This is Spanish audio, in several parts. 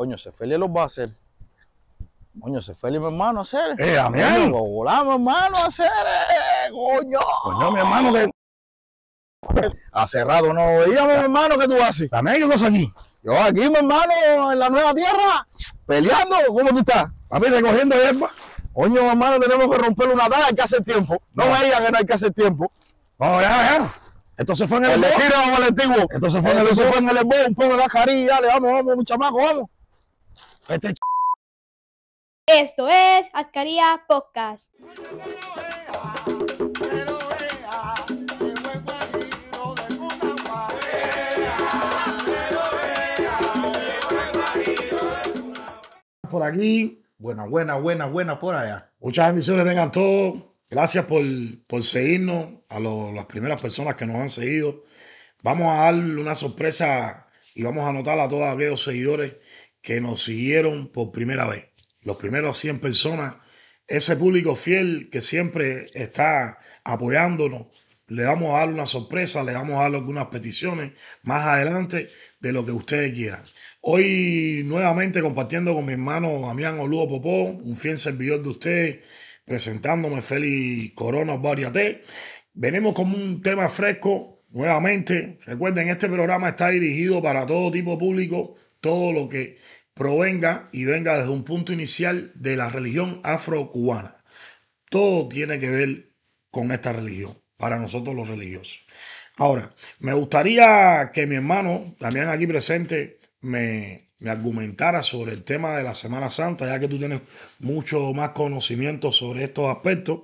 Coño, se lo los va a hacer. Coño, se mi hermano a hacer. Eh, amén. Hola, mi hermano a hacer. Eh, coño. Coño, mi hermano que. Ha no veíamos, mi hermano, que tú haces? ¿También yo estás aquí. Yo aquí, mi hermano, en la nueva tierra, peleando. ¿Cómo tú estás? A mí recogiendo hierba. Coño, hermano, tenemos que romper una daga que hace tiempo. No, veía que no hay que hacer tiempo. No, ya, ya. Entonces fue en el. El Entonces fue en el. Entonces fue en el. Un poco de carilla, dale, vamos, vamos, muchachos, vamos. Este Esto es Ascaría Podcast. Por aquí. Buena, buena, buena, buena por allá. Muchas emisiones, vengan todos. Gracias por, seguirnos, a las primeras personas que nos han seguido. Vamos a darle una sorpresa y vamos a anotar a todos aquellos seguidores que nos siguieron por primera vez. Los primeros 100 personas, ese público fiel que siempre está apoyándonos, le vamos a dar una sorpresa, le vamos a dar algunas peticiones más adelante de lo que ustedes quieran. Hoy nuevamente compartiendo con mi hermano Damián Oludo Popó, un fiel servidor de ustedes, presentándome Félix Corona Variate. Venimos con un tema fresco nuevamente. Recuerden, este programa está dirigido para todo tipo de público, todo lo que provenga y venga desde un punto inicial de la religión afro cubana. Todo tiene que ver con esta religión, para nosotros los religiosos. Ahora, me gustaría que mi hermano, también aquí presente, me, me argumentara sobre el tema de la Semana Santa, ya que tú tienes mucho más conocimiento sobre estos aspectos,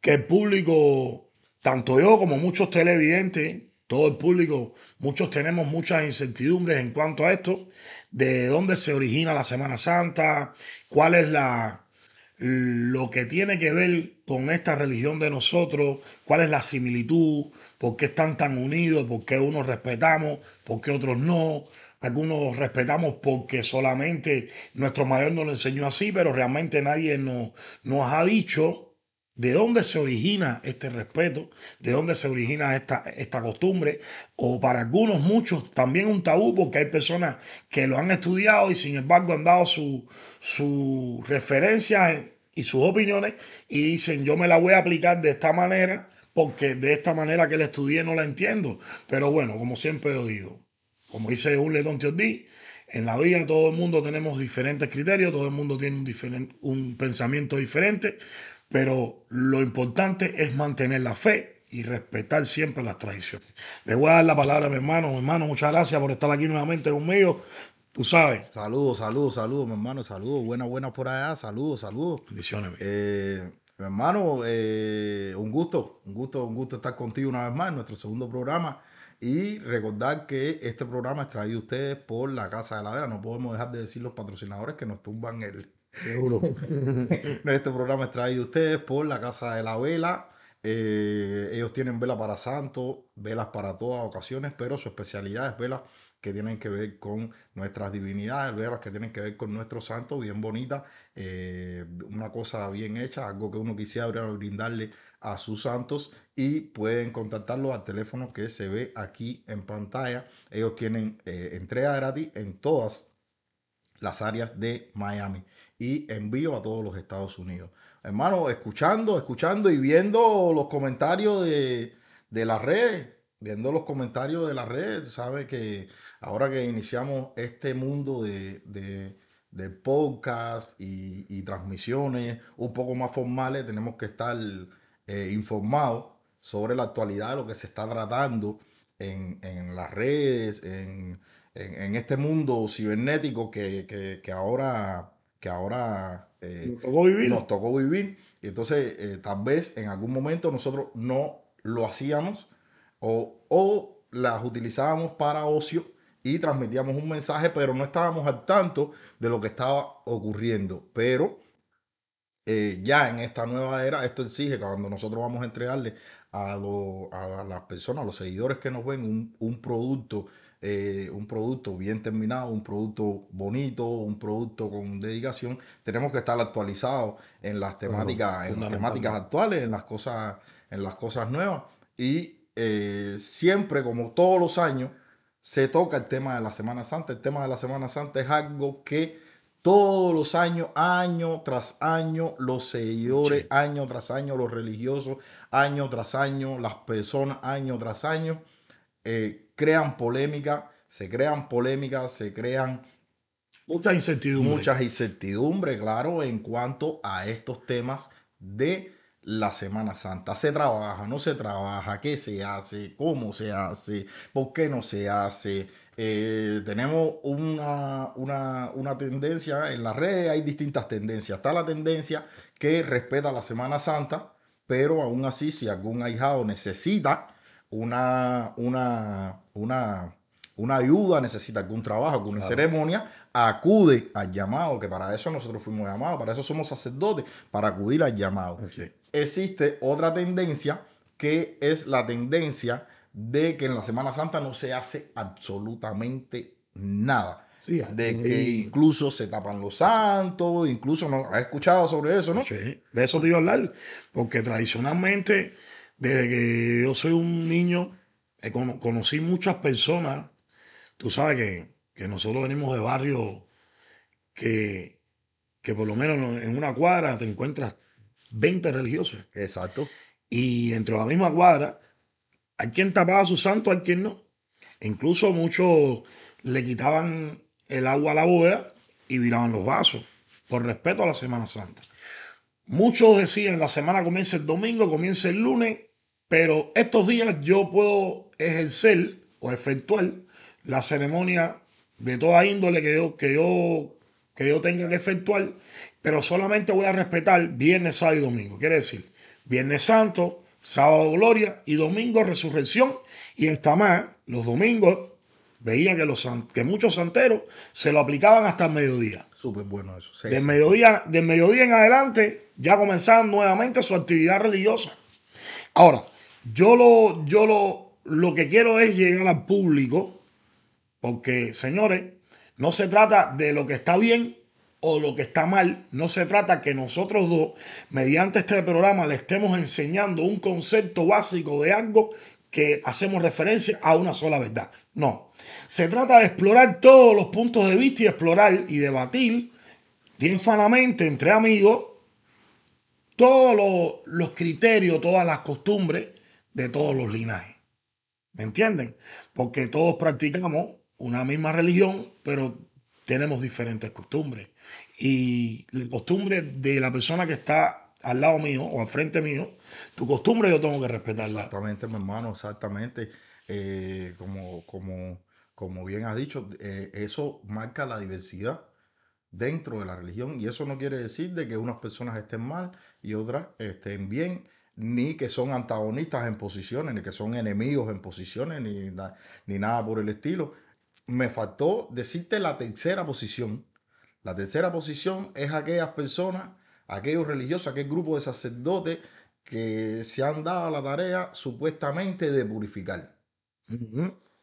que el público, tanto yo como muchos televidentes, todo el público, muchos tenemos muchas incertidumbres en cuanto a esto, de dónde se origina la Semana Santa, cuál es la lo que tiene que ver con esta religión de nosotros, cuál es la similitud, por qué están tan unidos, por qué unos respetamos, por qué otros no. Algunos respetamos porque solamente nuestro mayor nos lo enseñó así, pero realmente nadie nos ha dicho de dónde se origina este respeto, de dónde se origina esta, esta costumbre, o para algunos, muchos, también un tabú, porque hay personas que lo han estudiado y sin embargo han dado sus su referencias y sus opiniones y dicen yo me la voy a aplicar de esta manera porque de esta manera que la estudié no la entiendo. Pero bueno, como siempre lo digo, como dice un Don Teodí, en la vida todo el mundo tenemos diferentes criterios, todo el mundo tiene un pensamiento diferente, pero lo importante es mantener la fe y respetar siempre las tradiciones. Le voy a dar la palabra mi hermano. Mi hermano, muchas gracias por estar aquí nuevamente conmigo. Tú sabes. Saludos, saludos, saludos, mi hermano. Saludos, buenas, buenas por allá. Saludos, saludos. Bendiciones. mi eh, hermano, eh, un gusto, un gusto, un gusto estar contigo una vez más en nuestro segundo programa. Y recordar que este programa es traído a ustedes por la Casa de la Vera. No podemos dejar de decir los patrocinadores que nos tumban el, Seguro. este programa es traído ustedes por la Casa de la Vela. Eh, ellos tienen velas para santos, velas para todas ocasiones, pero su especialidad es velas que tienen que ver con nuestras divinidades, velas que tienen que ver con nuestros santos, bien bonitas, eh, una cosa bien hecha, algo que uno quisiera brindarle a sus santos y pueden contactarlos al teléfono que se ve aquí en pantalla. Ellos tienen eh, entrega gratis en todas las áreas de Miami y envío a todos los Estados Unidos. Hermano, escuchando, escuchando y viendo los comentarios de, la red, viendo los comentarios de la red, sabe que ahora que iniciamos este mundo de, de, podcast y, transmisiones un poco más formales, tenemos que estar eh, informados sobre la actualidad lo que se está tratando en, las redes, en, este mundo cibernético que, que ahora que ahora eh, nos, tocó vivir. entonces, eh, tal vez en algún momento nosotros no lo hacíamos o, las utilizábamos para ocio y transmitíamos un mensaje, pero no estábamos al tanto de lo que estaba ocurriendo. Pero eh, ya en esta nueva era, esto exige que cuando nosotros vamos a entregarle a, las personas, a los seguidores que nos ven, un producto eh, un producto bien terminado, un producto bonito, un producto con dedicación, tenemos que estar actualizados en las temáticas, en temáticas actuales, en las cosas, en las cosas nuevas. Y eh, siempre, como todos los años, se toca el tema de la Semana Santa. El tema de la Semana Santa es algo que todos los años, año tras año, los seguidores, año tras año, los religiosos, año tras año, las personas, año tras año, eh, crean polémica, se crean polémicas, se crean muchas incertidumbre Muchas incertidumbre claro, en cuanto a estos temas de la Semana Santa. ¿Se trabaja? ¿No se trabaja? ¿Qué se hace? ¿Cómo se hace? ¿Por qué no se hace? Eh, tenemos una, una, tendencia, en las redes hay distintas tendencias. Está la tendencia que respeta la Semana Santa, pero aún así si algún ahijado necesita una, una, una, ayuda, necesita algún trabajo, alguna una ceremonia, acude al llamado, que para eso nosotros fuimos llamados, para eso somos sacerdotes, para acudir al llamado. Existe otra tendencia que es la tendencia de que en la Semana Santa no se hace absolutamente nada. de incluso se tapan los santos, incluso no has escuchado sobre eso, ¿no? Sí, de eso te iba a hablar, porque tradicionalmente desde que yo soy un niño, eh, conocí muchas personas. Tú sabes que, nosotros venimos de barrios que, que por lo menos en una cuadra te encuentras 20 religiosos. Exacto. Y dentro la misma cuadra, hay quien tapaba a su santo, hay quien no. Incluso muchos le quitaban el agua a la bóveda y viraban los vasos, por respeto a la Semana Santa. Muchos decían, la semana comienza el domingo, comienza el lunes, pero estos días yo puedo ejercer o efectuar la ceremonia de toda índole que yo, que yo, que yo tenga que efectuar, pero solamente voy a respetar viernes, sábado y domingo. Quiere decir, viernes santo, sábado gloria y domingo resurrección. Y está más los domingos, veía que, los, que muchos santeros se lo aplicaban hasta el mediodía. Súper bueno eso. mediodía, mediodía en adelante ya comenzaban nuevamente su actividad religiosa. Ahora, yo lo, yo lo, que quiero es llegar al público, porque señores, no se trata de lo que está bien o lo que está mal. No se trata que nosotros dos, mediante este programa, le estemos enseñando un concepto básico de algo que hacemos referencia a una sola verdad. No. Se trata de explorar todos los puntos de vista y explorar y debatir bien entre amigos todos los criterios, todas las costumbres, de todos los linajes. ¿Me entienden? Porque todos practicamos una misma religión, pero tenemos diferentes costumbres. Y la costumbre de la persona que está al lado mío o al frente mío, tu costumbre yo tengo que respetarla. Exactamente, mi hermano, exactamente. Eh, como, como, como bien has dicho, eh, eso marca la diversidad dentro de la religión y eso no quiere decir de que unas personas estén mal y otras estén bien ni que son antagonistas en posiciones, ni que son enemigos en posiciones, ni, nada por el estilo. Me faltó decirte la tercera posición. La tercera posición es aquellas personas, aquellos religiosos, aquel grupo de sacerdotes que se han dado la tarea supuestamente de purificar.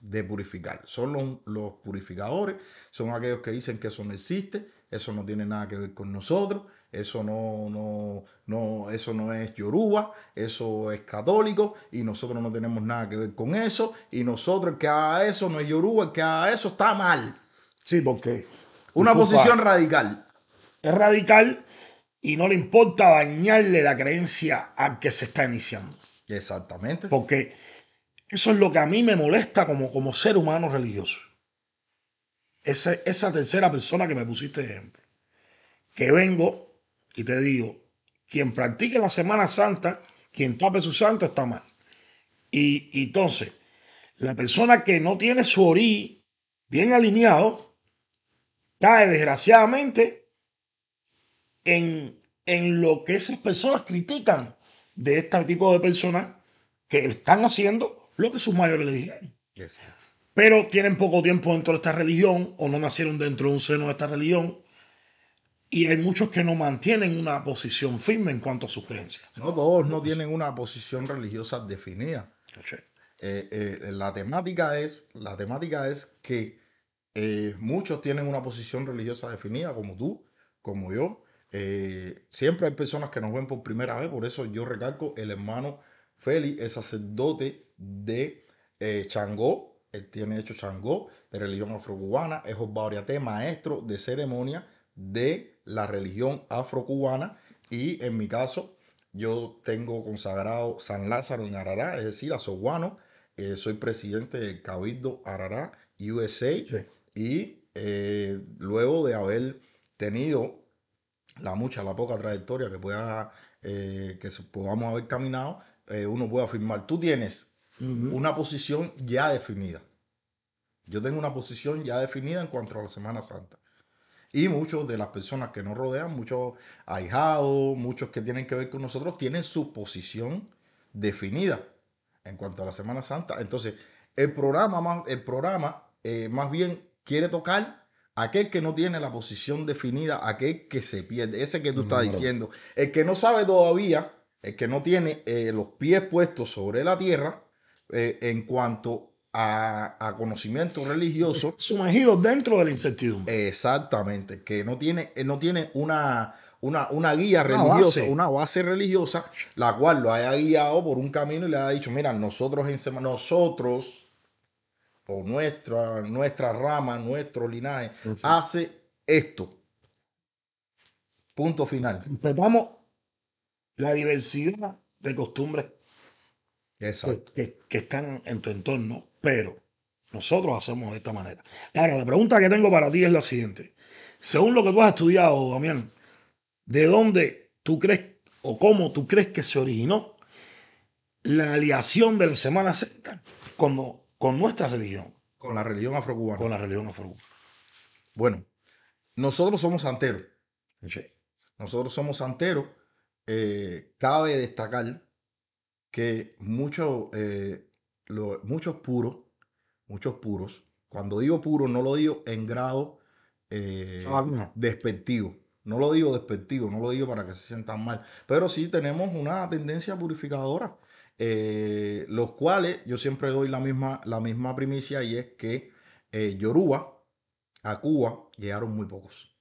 De purificar. Son los, los purificadores, son aquellos que dicen que eso no existe, eso no tiene nada que ver con nosotros, eso no, no, no, eso no es yoruba, eso es católico y nosotros no tenemos nada que ver con eso y nosotros el que haga eso no es yoruba, el que haga eso está mal. Sí, porque... Una posición radical. Es radical y no le importa dañarle la creencia a que se está iniciando. Exactamente. Porque eso es lo que a mí me molesta como, como ser humano religioso. Esa, esa tercera persona que me pusiste de ejemplo. Que vengo y te digo, quien practique la Semana Santa, quien tape su santo está mal. Y, entonces, la persona que no tiene su orí bien alineado, cae desgraciadamente en, lo que esas personas critican de este tipo de personas que están haciendo lo que sus mayores le dijeron. Pero tienen poco tiempo dentro de esta religión o no nacieron dentro de un seno de esta religión y hay muchos que no mantienen una posición firme en cuanto a sus creencias. No, todos no tienen una posición religiosa definida. Eh, eh, la, temática es, la temática es que eh, muchos tienen una posición religiosa definida, como tú, como yo. siempre hay personas que nos ven por primera vez, por eso yo recalco, el hermano Félix es sacerdote de Changó, él tiene hecho Changó, de religión afrocubana, es Osbauriate, maestro de ceremonia de la religión afrocubana y en mi caso yo tengo consagrado San Lázaro en Arará, es decir, a Soguano. Eh, soy presidente de Cabildo Arará USA y eh, luego de haber tenido la mucha, la poca trayectoria que pueda eh, que podamos haber caminado, uno puede afirmar, tú tienes una posición ya definida. Yo tengo una posición ya definida en cuanto a la Semana Santa. Y muchos de las personas que nos rodean, muchos ahijados, muchos que tienen que ver con nosotros, tienen su posición definida en cuanto a la Semana Santa. Entonces, el programa más, el programa, eh, más bien quiere tocar a aquel que no tiene la posición definida, aquel que se pierde, ese que tú estás diciendo, el que no sabe todavía, el que no tiene eh, los pies puestos sobre la tierra eh, en cuanto a, conocimiento religioso. sumergido dentro de la incertidumbre. Exactamente, que no tiene, eh, no tiene una, una, guía religiosa, una base religiosa, la cual lo haya guiado por un camino y le haya dicho, mira, nosotros en nosotros, o nuestra, nuestra rama, nuestro linaje, hace esto. Punto final. Respetamos la diversidad de costumbres que, están en tu entorno pero nosotros hacemos de esta manera. Ahora, la pregunta que tengo para ti es la siguiente. Según lo que tú has estudiado, Damián, ¿de dónde tú crees o cómo tú crees que se originó la aliación de la Semana Santa con, con nuestra religión? Con la religión afrocubana. Con la religión afrocubana. Bueno, nosotros somos santeros. Nosotros somos santeros. Eh, cabe destacar que muchos eh, muchos puros, muchos puros. Cuando digo puro, no lo digo en grado eh, ah, despectivo. No lo digo despectivo, no lo digo para que se sientan mal. Pero sí tenemos una tendencia purificadora. Eh, los cuales yo siempre doy la misma, la misma primicia y es que eh, Yoruba a Cuba llegaron muy pocos.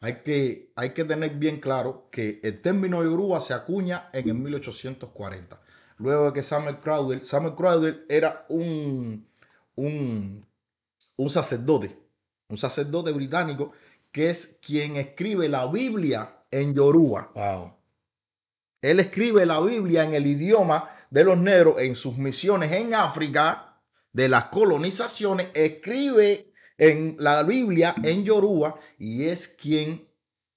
Hay que, hay que tener bien claro que el término Yoruba se acuña en el 1840 luego de que Samuel Crowder, Samuel Crowder era un, un, sacerdote, un sacerdote británico que es quien escribe la Biblia en Yoruba. Wow. Él escribe la Biblia en el idioma de los negros en sus misiones en África, de las colonizaciones, escribe en la Biblia en Yoruba y es quien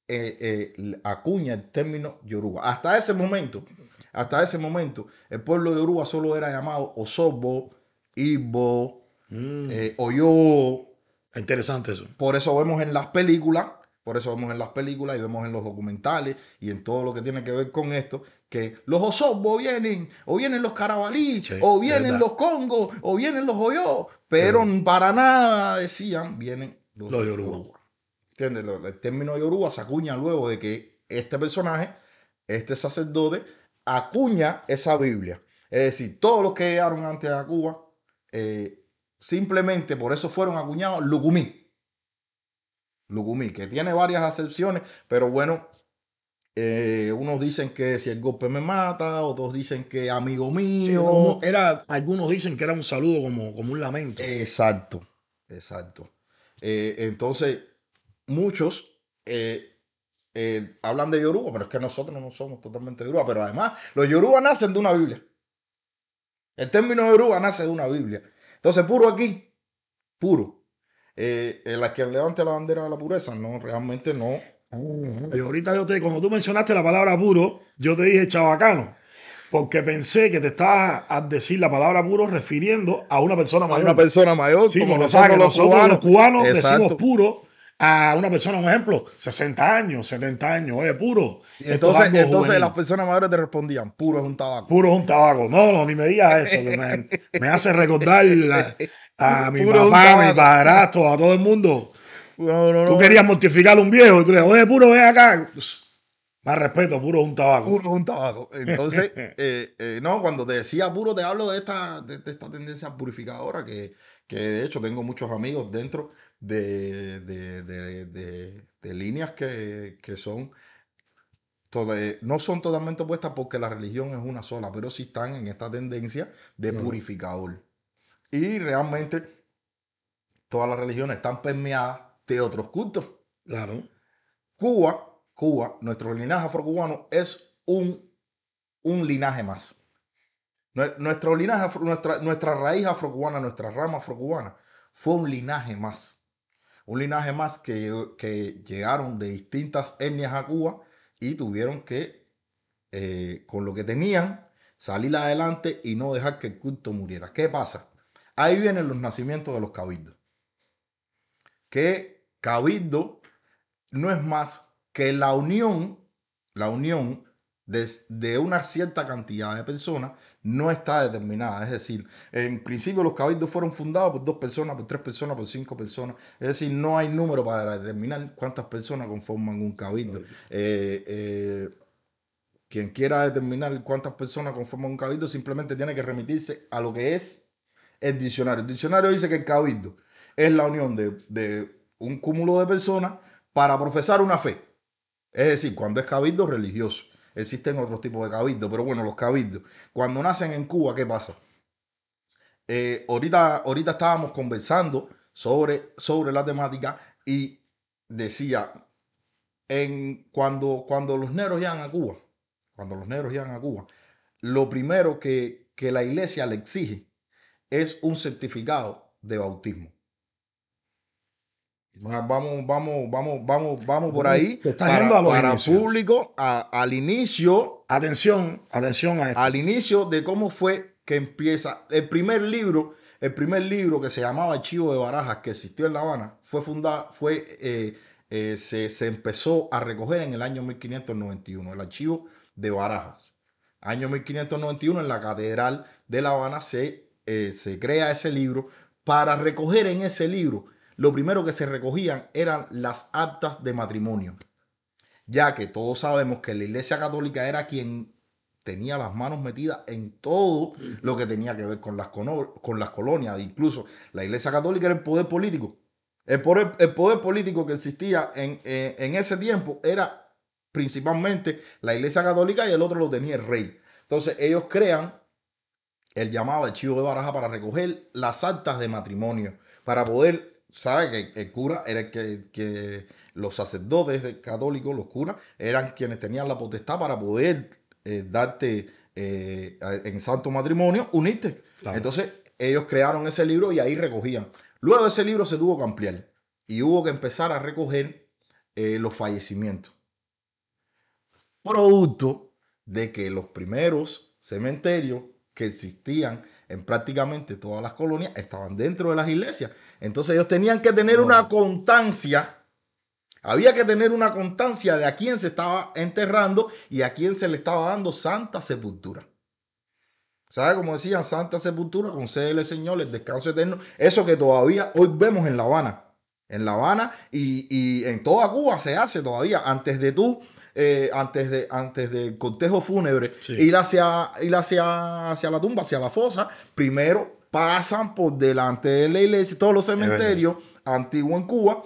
eh, eh, acuña el término Yoruba. Hasta ese momento, hasta ese momento, el pueblo de Yoruba solo era llamado Osobo, Ibo, mm. eh, Oyo. eh, Interesante eso. Por eso vemos en las películas, por eso vemos en las películas y vemos en los documentales y en todo lo que tiene que ver con esto, que los Osobo vienen, o vienen los Carabalí, o vienen los Congos, o vienen los Oyo, pero para nada decían, vienen los, ¿Entiendes? El término Yoruba se acuña luego de que este personaje, este sacerdote, acuña esa Biblia. Es decir, todos los que llegaron antes a Cuba, eh, simplemente por eso fueron acuñados Lucumí. Lucumí, que tiene varias acepciones, pero bueno, eh, unos dicen que si el golpe me mata, otros dicen que amigo mío. era, algunos dicen que era un saludo como, como un lamento. Exacto, exacto. Eh, entonces, muchos eh, hablan de Yoruba, pero es que nosotros no somos totalmente Yoruba. Pero además, los Yoruba nacen de una Biblia. El término Yoruba nace de una Biblia. Entonces, puro aquí, puro. Eh, que que levante la bandera de la pureza, no, realmente no. Y ahorita yo te, como tú mencionaste la palabra puro, yo te dije chabacano. Porque pensé que te estabas a decir la palabra puro refiriendo a una persona mayor. una persona mayor. Sí, como nosotros, los, nosotros los cubanos decimos puro a una persona, un ejemplo, 60 años, 70 años, oye, puro. entonces, entonces las personas mayores te respondían, puro es un tabaco. Puro es un tabaco. No, no, ni me digas eso, me, hace recordar a mi papá, a mi padrastro, a todo el mundo. No, no, tú querías mortificar a un viejo y tú le dices, oye, puro, ven acá. Pues, más respeto, puro es un tabaco. Puro es un tabaco. Entonces, eh, eh, no, cuando te decía puro, te hablo de esta, de esta tendencia purificadora que que de hecho tengo muchos amigos dentro de, líneas que, son, eh, no son totalmente opuestas porque la religión es una sola, pero sí están en esta tendencia de purificador. Y realmente todas las religiones están permeadas de otros cultos. Claro. Cuba, Cuba, nuestro linaje afrocubano es un, un linaje más. Nuestro linaje, nuestra, nuestra raíz afrocubana, nuestra rama afrocubana, fue un linaje más. Un linaje más que, que llegaron de distintas etnias a Cuba y tuvieron que, eh, con lo que tenían, salir adelante y no dejar que el culto muriera. ¿Qué pasa? Ahí vienen los nacimientos de los cabildos. Que cabildo no es más que la unión, la unión de una cierta cantidad de personas no está determinada. Es decir, en principio los cabildos fueron fundados por dos personas, por tres personas, por cinco personas. Es decir, no hay número para determinar cuántas personas conforman un cabildo. Eh, eh, quien quiera determinar cuántas personas conforman un cabildo simplemente tiene que remitirse a lo que es el diccionario. El diccionario dice que el cabildo es la unión de, de un cúmulo de personas para profesar una fe. Es decir, cuando es cabildo religioso. Existen otros tipos de cabildos, pero bueno, los cabildos. Cuando nacen en Cuba, ¿qué pasa? Eh, ahorita, ahorita estábamos conversando sobre, sobre la temática y decía, en, cuando, cuando los negros llegan a Cuba, cuando los negros llegan a Cuba, lo primero que la iglesia le exige es un certificado de bautismo. Vamos, vamos, vamos, vamos, vamos por ahí. para, público, al inicio. Atención, atención Al inicio de cómo fue que empieza. El primer libro, el primer libro que se llamaba Archivo de Barajas, que existió en La Habana, fue fundado, fue, eh, eh, se, empezó a recoger en el año 1591, el archivo de Barajas. Año 1591, en la Catedral de La Habana se, eh, se crea ese libro para recoger en ese libro lo primero que se recogían eran las actas de matrimonio, ya que todos sabemos que la Iglesia Católica era quien tenía las manos metidas en todo lo que tenía que ver con las, con las colonias. Incluso la Iglesia Católica era el poder político. El poder, el poder político que existía en, eh, en ese tiempo era principalmente la Iglesia Católica y el otro lo tenía el rey. Entonces ellos crean el llamado Chivo de baraja para recoger las actas de matrimonio, para poder sabe que el cura era que, los sacerdotes católicos, los curas, eran quienes tenían la potestad para poder eh, darte eh, en santo matrimonio, unirte. Entonces ellos crearon ese libro y ahí recogían. Luego ese libro se tuvo que ampliar y hubo que empezar a recoger eh, los fallecimientos. Producto de que los primeros cementerios que existían en prácticamente todas las colonias estaban dentro de las iglesias. Entonces ellos tenían que tener una constancia. Había que tener una constancia de a quién se estaba enterrando y a quién se le estaba dando santa sepultura. ¿Sabe? Como decían, santa sepultura, con Señor el descanso eterno. Eso que todavía hoy vemos en La Habana. En La Habana y, y en toda Cuba se hace todavía. Antes de tú eh, antes, de, antes del cortejo fúnebre, ir, hacia, hacia, hacia la tumba, hacia la fosa, primero pasan por delante de la iglesia, todos los cementerios antiguos en Cuba,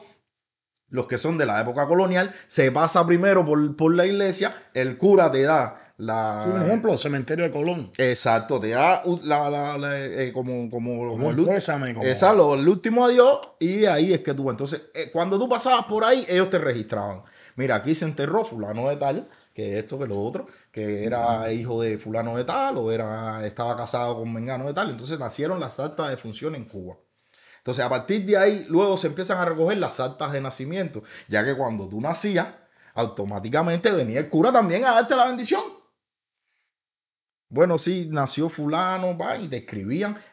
los que son de la época colonial, se pasa primero por, la iglesia, el cura te da la... un ejemplo, el cementerio de Colón. Exacto, te da eh, como, como, el, Exacto, el último adiós y ahí es que tú. Entonces, eh, cuando tú pasabas por ahí, ellos te registraban mira, aquí se enterró fulano de tal, que esto, que lo otro, que era hijo de fulano de tal, o era, estaba casado con mengano de tal. Entonces nacieron las actas de función en Cuba. Entonces, a partir de ahí, luego se empiezan a recoger las actas de nacimiento, ya que cuando tú nacías, automáticamente venía el cura también a darte la bendición. Bueno, sí, nació fulano, va, y te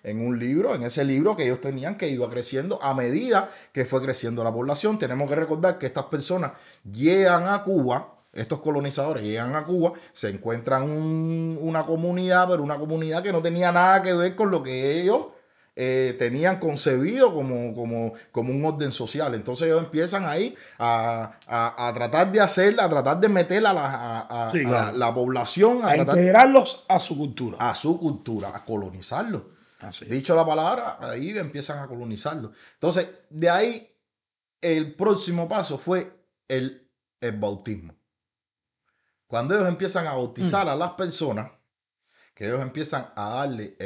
en un libro, en ese libro que ellos tenían que iba creciendo a medida que fue creciendo la población. Tenemos que recordar que estas personas llegan a Cuba, estos colonizadores llegan a Cuba, se encuentran una comunidad, pero una comunidad que no tenía nada que ver con lo que ellos eh, tenían concebido como, un orden social. Entonces ellos empiezan ahí a, a, tratar de hacer, a tratar de meter a la, la, población, a, integrarlos a su cultura. A su cultura, a colonizarlo. Ah, Dicho la palabra, ahí empiezan a colonizarlo. Entonces, de ahí el próximo paso fue el, bautismo. Cuando ellos empiezan a bautizar mm. a las personas, que ellos empiezan a darle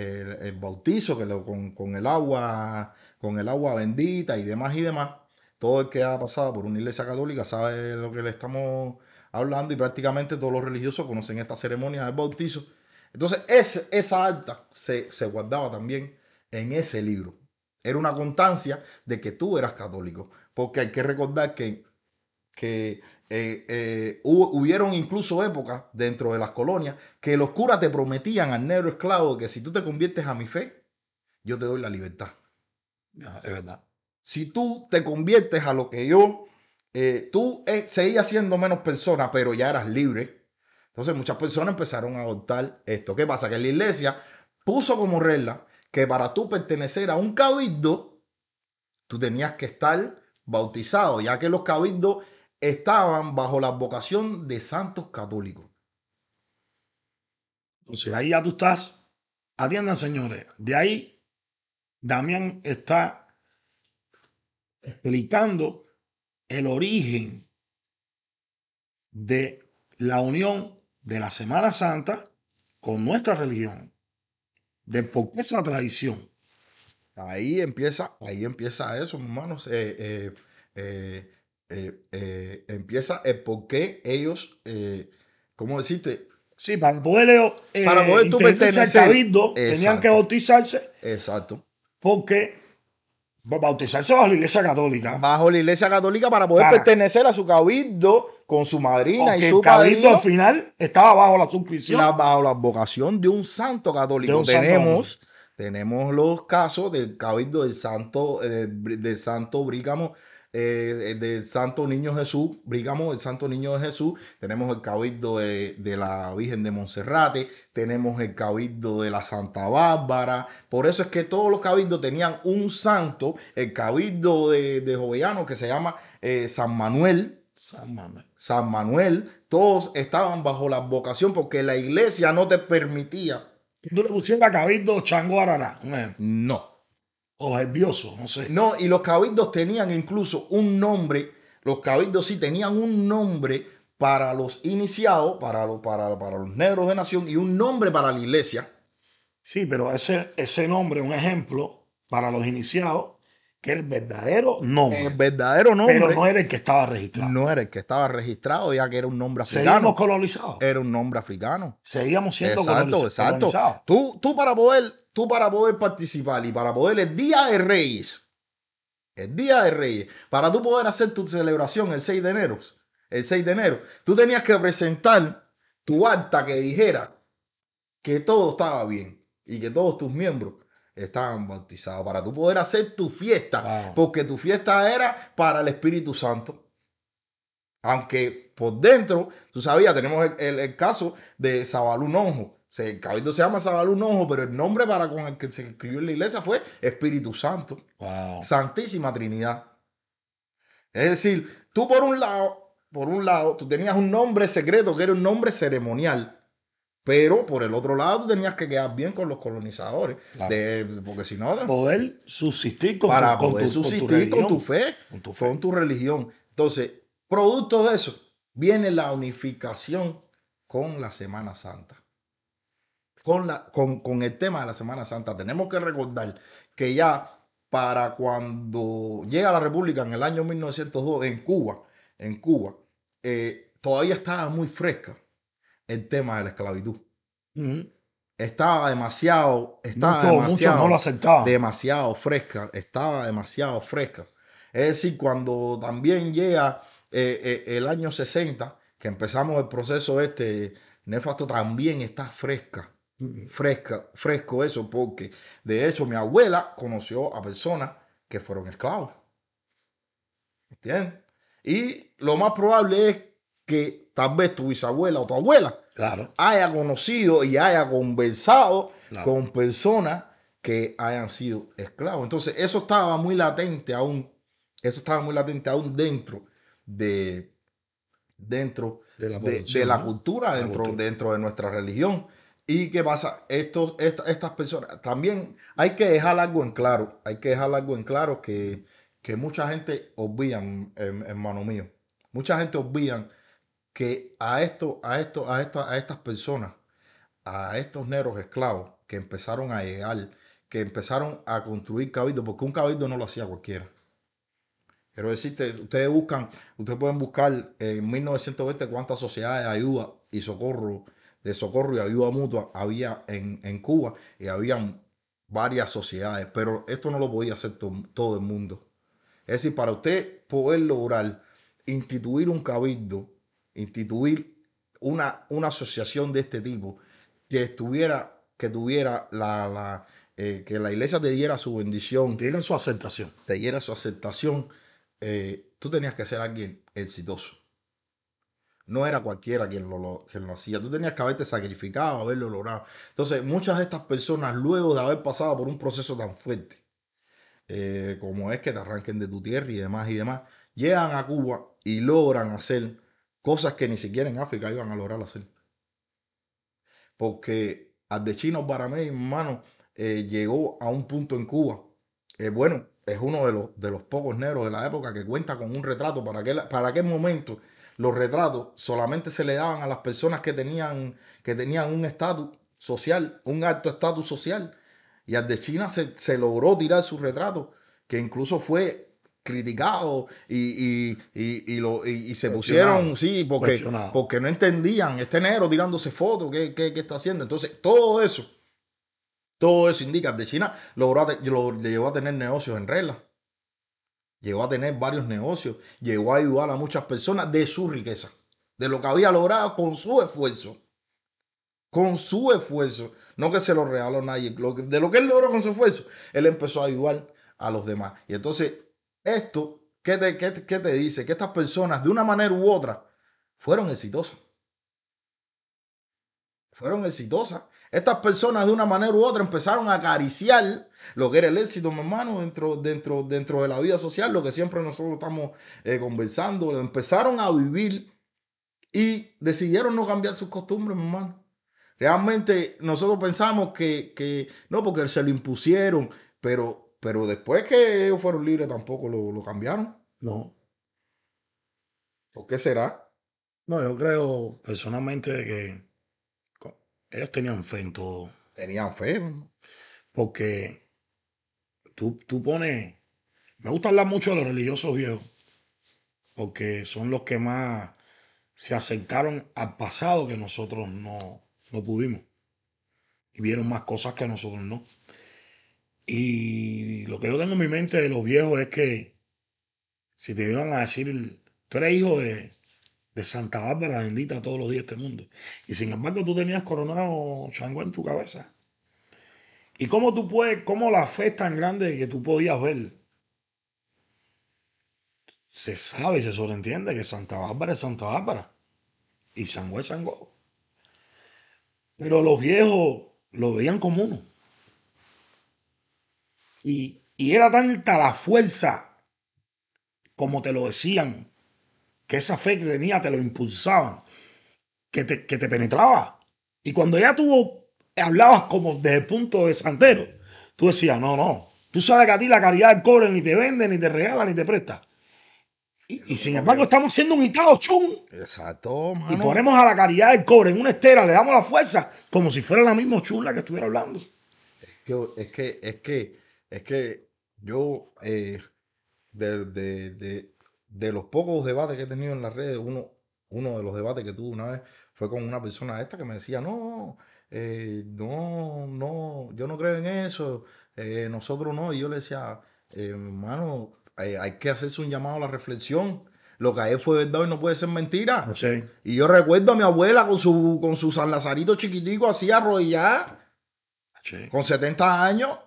el, bautizo que con, el agua, con el agua bendita y demás y demás. Todo el que ha pasado por una iglesia católica sabe lo que le estamos hablando y prácticamente todos los religiosos conocen esta ceremonia del bautizo. Entonces, esa alta se, se guardaba también en ese libro. Era una constancia de que tú eras católico. Porque hay que recordar que, que eh, eh, hubieron incluso épocas dentro de las colonias que los curas te prometían al negro esclavo que si tú te conviertes a mi fe, yo te doy la libertad. es verdad. Si tú te conviertes a lo que yo, eh, tú seguías siendo menos persona, pero ya eras libre. Entonces muchas personas empezaron a adoptar esto. ¿Qué pasa? Que la iglesia puso como regla que para tú pertenecer a un cabildo, tú tenías que estar bautizado, ya que los cabildos estaban bajo la vocación de santos católicos. Entonces ahí ya tú estás. Atiendan, señores. De ahí, Damián está explicando el origen de la unión de la Semana Santa con nuestra religión. De por qué esa tradición. Ahí empieza, ahí empieza eso, hermanos. Eh, eh, eh, eh, eh, empieza el por ellos, eh, ¿cómo decirte? Sí, para poder pertenecer eh, para poder Cabildo, tenían que bautizarse. Exacto. Porque bautizarse bajo la iglesia católica. Bajo la iglesia católica para poder pertenecer a su cabildo con su madrina y su cabildo al final estaba bajo la suscripción. bajo la vocación de un santo católico. tenemos, tenemos los casos del cabildo del santo, del, del santo Brígamo eh, del Santo Niño Jesús, Brigamos, el Santo Niño de Jesús, tenemos el Cabildo de, la Virgen de Monserrate, tenemos el Cabildo de la Santa Bárbara. Por eso es que todos los cabildos tenían un santo, el Cabildo de, Jovellano que se llama eh, San Manuel. San Manuel. todos estaban bajo la vocación porque la iglesia no te permitía. ¿No le pusieras cabildo chango No. O nervioso, no sé. No, y los cabildos tenían incluso un nombre, los cabildos sí tenían un nombre para los iniciados, para, para, para los negros de nación y un nombre para la iglesia. Sí, pero ese, ese nombre, un ejemplo para los iniciados, que era el verdadero nombre. El verdadero nombre. Pero no era el que estaba registrado. No era el que estaba registrado, ya que era un nombre africano. Seguíamos colonizados. Era un nombre africano. Seguíamos siendo colonizados. Exacto, Tú, tú para poder tú para poder participar y para poder el Día de Reyes, el Día de Reyes, para tú poder hacer tu celebración el 6 de enero, el 6 de enero, tú tenías que presentar tu acta que dijera que todo estaba bien y que todos tus miembros estaban bautizados para tú poder hacer tu fiesta, porque tu fiesta era para el Espíritu Santo. Aunque por dentro, tú sabías, tenemos el, caso de Zabalú Nonjo, el cabildo se llama Sabal un ojo, pero el nombre para con el que se escribió en la iglesia fue Espíritu Santo. Santísima Trinidad. Es decir, tú por un lado, por un lado, tú tenías un nombre secreto que era un nombre ceremonial. Pero por el otro lado, tú tenías que quedar bien con los colonizadores. porque si no. Poder subsistir con, fe, con tu fe. Con tu religión. Entonces, producto de eso, viene la unificación con la Semana Santa con, el tema de la Semana Santa. Tenemos que recordar que ya para cuando llega la República en el año 1902 en Cuba, en Cuba, eh, todavía estaba muy fresca el tema de la esclavitud. Estaba demasiado, demasiado, no lo demasiado fresca, estaba demasiado fresca. Es decir, cuando también llega eh, eh, el año 60, que empezamos el proceso este nefasto, también está fresca fresca, fresco eso porque de hecho mi abuela conoció a personas que fueron esclavos. ¿Entiendes? Y lo más probable es que tal vez tu bisabuela o tu abuela claro. haya conocido y haya conversado con personas que hayan sido esclavos. Entonces, eso estaba muy latente aún, eso estaba muy latente aún dentro de dentro de la, cultura, dentro, la cultura. dentro de nuestra religión. ¿Y qué pasa? Estos, estas personas, también hay que dejar algo en claro, hay que dejar algo en claro que, mucha gente obvían, em, em, hermano mío, mucha gente obvían que a esto, a esto, a, estas, a estas personas, a estos negros esclavos que empezaron a llegar, que empezaron a construir cabildo, porque un cabildo no lo hacía cualquiera. Pero decirte, ustedes buscan, ustedes pueden buscar en 1920 cuántas sociedades de ayuda y socorro de socorro y ayuda mutua había en, Cuba y había varias sociedades, pero esto no lo podía hacer todo el mundo. Es decir, para usted poder lograr instituir un cabildo, instituir una, una asociación de este tipo, que estuviera, que tuviera la, la eh, que la iglesia te diera su bendición. Te diera su aceptación. Te diera su aceptación. Eh, tú tenías que ser alguien exitoso. No era cualquiera quien lo, hacía. Tú tenías que haberte sacrificado, haberlo logrado. Entonces, muchas de estas personas, luego de haber pasado por un proceso tan fuerte, eh, como es que te arranquen de tu tierra y demás y demás, llegan a Cuba y logran hacer cosas que ni siquiera en África iban a lograr hacer. Porque al de Chino mí hermano, eh, llegó a un punto en Cuba. Eh, bueno, es uno de los, de los pocos negros de la época que cuenta con un retrato para aquel, para aquel momento los retratos solamente se le daban a las personas que tenían, que tenían un estatus social, un alto estatus social. Y al de China se, logró tirar su retrato, que incluso fue criticado y, se pusieron, sí, porque, porque no entendían, este negro tirándose fotos, ¿qué, está haciendo? Entonces, todo eso, todo eso indica, de China logró, le llevó a tener negocios en reglas llegó a tener varios negocios, llegó a ayudar a muchas personas de su riqueza, de lo que había logrado con su esfuerzo, con su esfuerzo, no que se lo regaló nadie, de lo que él logró con su esfuerzo, él empezó a ayudar a los demás. Y entonces, esto, ¿qué te, qué, qué te dice? Que estas personas, de una manera u otra, fueron exitosas. Fueron exitosas estas personas de una manera u otra empezaron a acariciar lo que era el éxito, mi hermano, dentro, dentro, dentro de la vida social, lo que siempre nosotros estamos eh, conversando. Empezaron a vivir y decidieron no cambiar sus costumbres, mi hermano. Realmente nosotros pensamos que, no, porque se lo impusieron, pero, pero después que ellos fueron libres tampoco lo, lo cambiaron. No. ¿Por qué será? No, yo creo personalmente que ellos tenían fe en todo. Tenían fe. Porque tú, tú pones... Me gusta hablar mucho de los religiosos viejos, porque son los que más se acercaron al pasado que nosotros no, no pudimos. Y vieron más cosas que nosotros no. Y lo que yo tengo en mi mente de los viejos es que si te iban a decir, tú eres hijo de, de Santa Bárbara bendita todos los días este mundo. Y sin embargo tú tenías coronado chango en tu cabeza. ¿Y cómo tú puedes, cómo la fe es tan grande que tú podías ver? Se sabe, se sobreentiende que Santa Bárbara es Santa Bárbara y Sangó es Sangó. Pero los viejos lo veían como uno. Y, y era tanta la fuerza, como te lo decían, que esa fe que tenía te lo impulsaba, que te, penetraba. Y cuando ya tuvo hablabas como desde el punto de santero, tú decías, no, no, tú sabes que a ti la caridad del cobre ni te vende, ni te regala, ni te presta. Y, sin embargo estamos siendo un Itao chum. Exacto, Y ponemos a la caridad del cobre en una estera, le damos la fuerza, como si fuera la misma chula que estuviera hablando. es que, es que, es que yo, eh, de, de los pocos debates que he tenido en las redes, uno, uno de los debates que tuve una vez fue con una persona esta que me decía, no, eh, no, no, yo no creo en eso, eh, nosotros no. Y yo le decía, hermano, hay, que hacerse un llamado a la reflexión. Lo que él fue verdad y no puede ser mentira. Y yo recuerdo a mi abuela con su, con su San Lazarito chiquitico así arrodillada, con 70 años.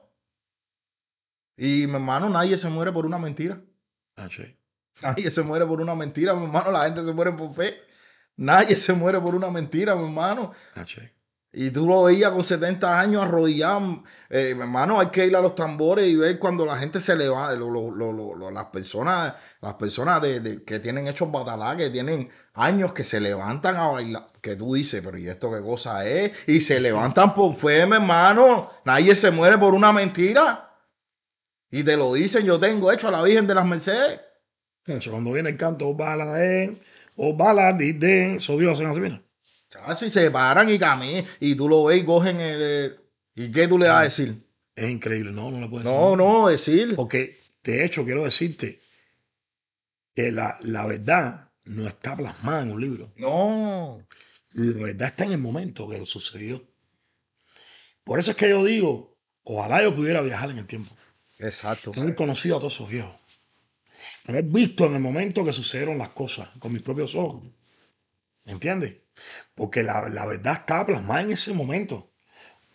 Y mi hermano, nadie se muere por una mentira. Nadie se muere por una mentira, mi hermano. La gente se muere por fe. Nadie se muere por una mentira, mi hermano. Ah, y tú lo veías con 70 años arrodillado. Eh, mi hermano, hay que ir a los tambores y ver cuando la gente se levanta. las personas, las personas que tienen hechos batalá, que tienen años que se levantan a bailar. Que tú dices, pero ¿y esto qué cosa es? Y se levantan por fe, mi hermano. Nadie se muere por una mentira. Y te lo dicen, yo tengo hecho a la Virgen de las Mercedes cuando viene el canto, Obala, Obaladiden, eso Dios hacen así, mira. se paran y caminan, y tú lo ves y cogen el... Eh, ¿Y qué tú le vas a decir? Es increíble, no, no le puedes decir. No, no, decir. Porque, de hecho, quiero decirte que la, verdad no está plasmada en un libro. No. La verdad está en el momento que sucedió. Por eso es que yo digo, ojalá yo pudiera viajar en el tiempo. Exacto. conocido a todos esos viejos haber visto en el momento que sucedieron las cosas con mis propios ojos. ¿Me entiendes? Porque la, verdad está plasmada en ese momento.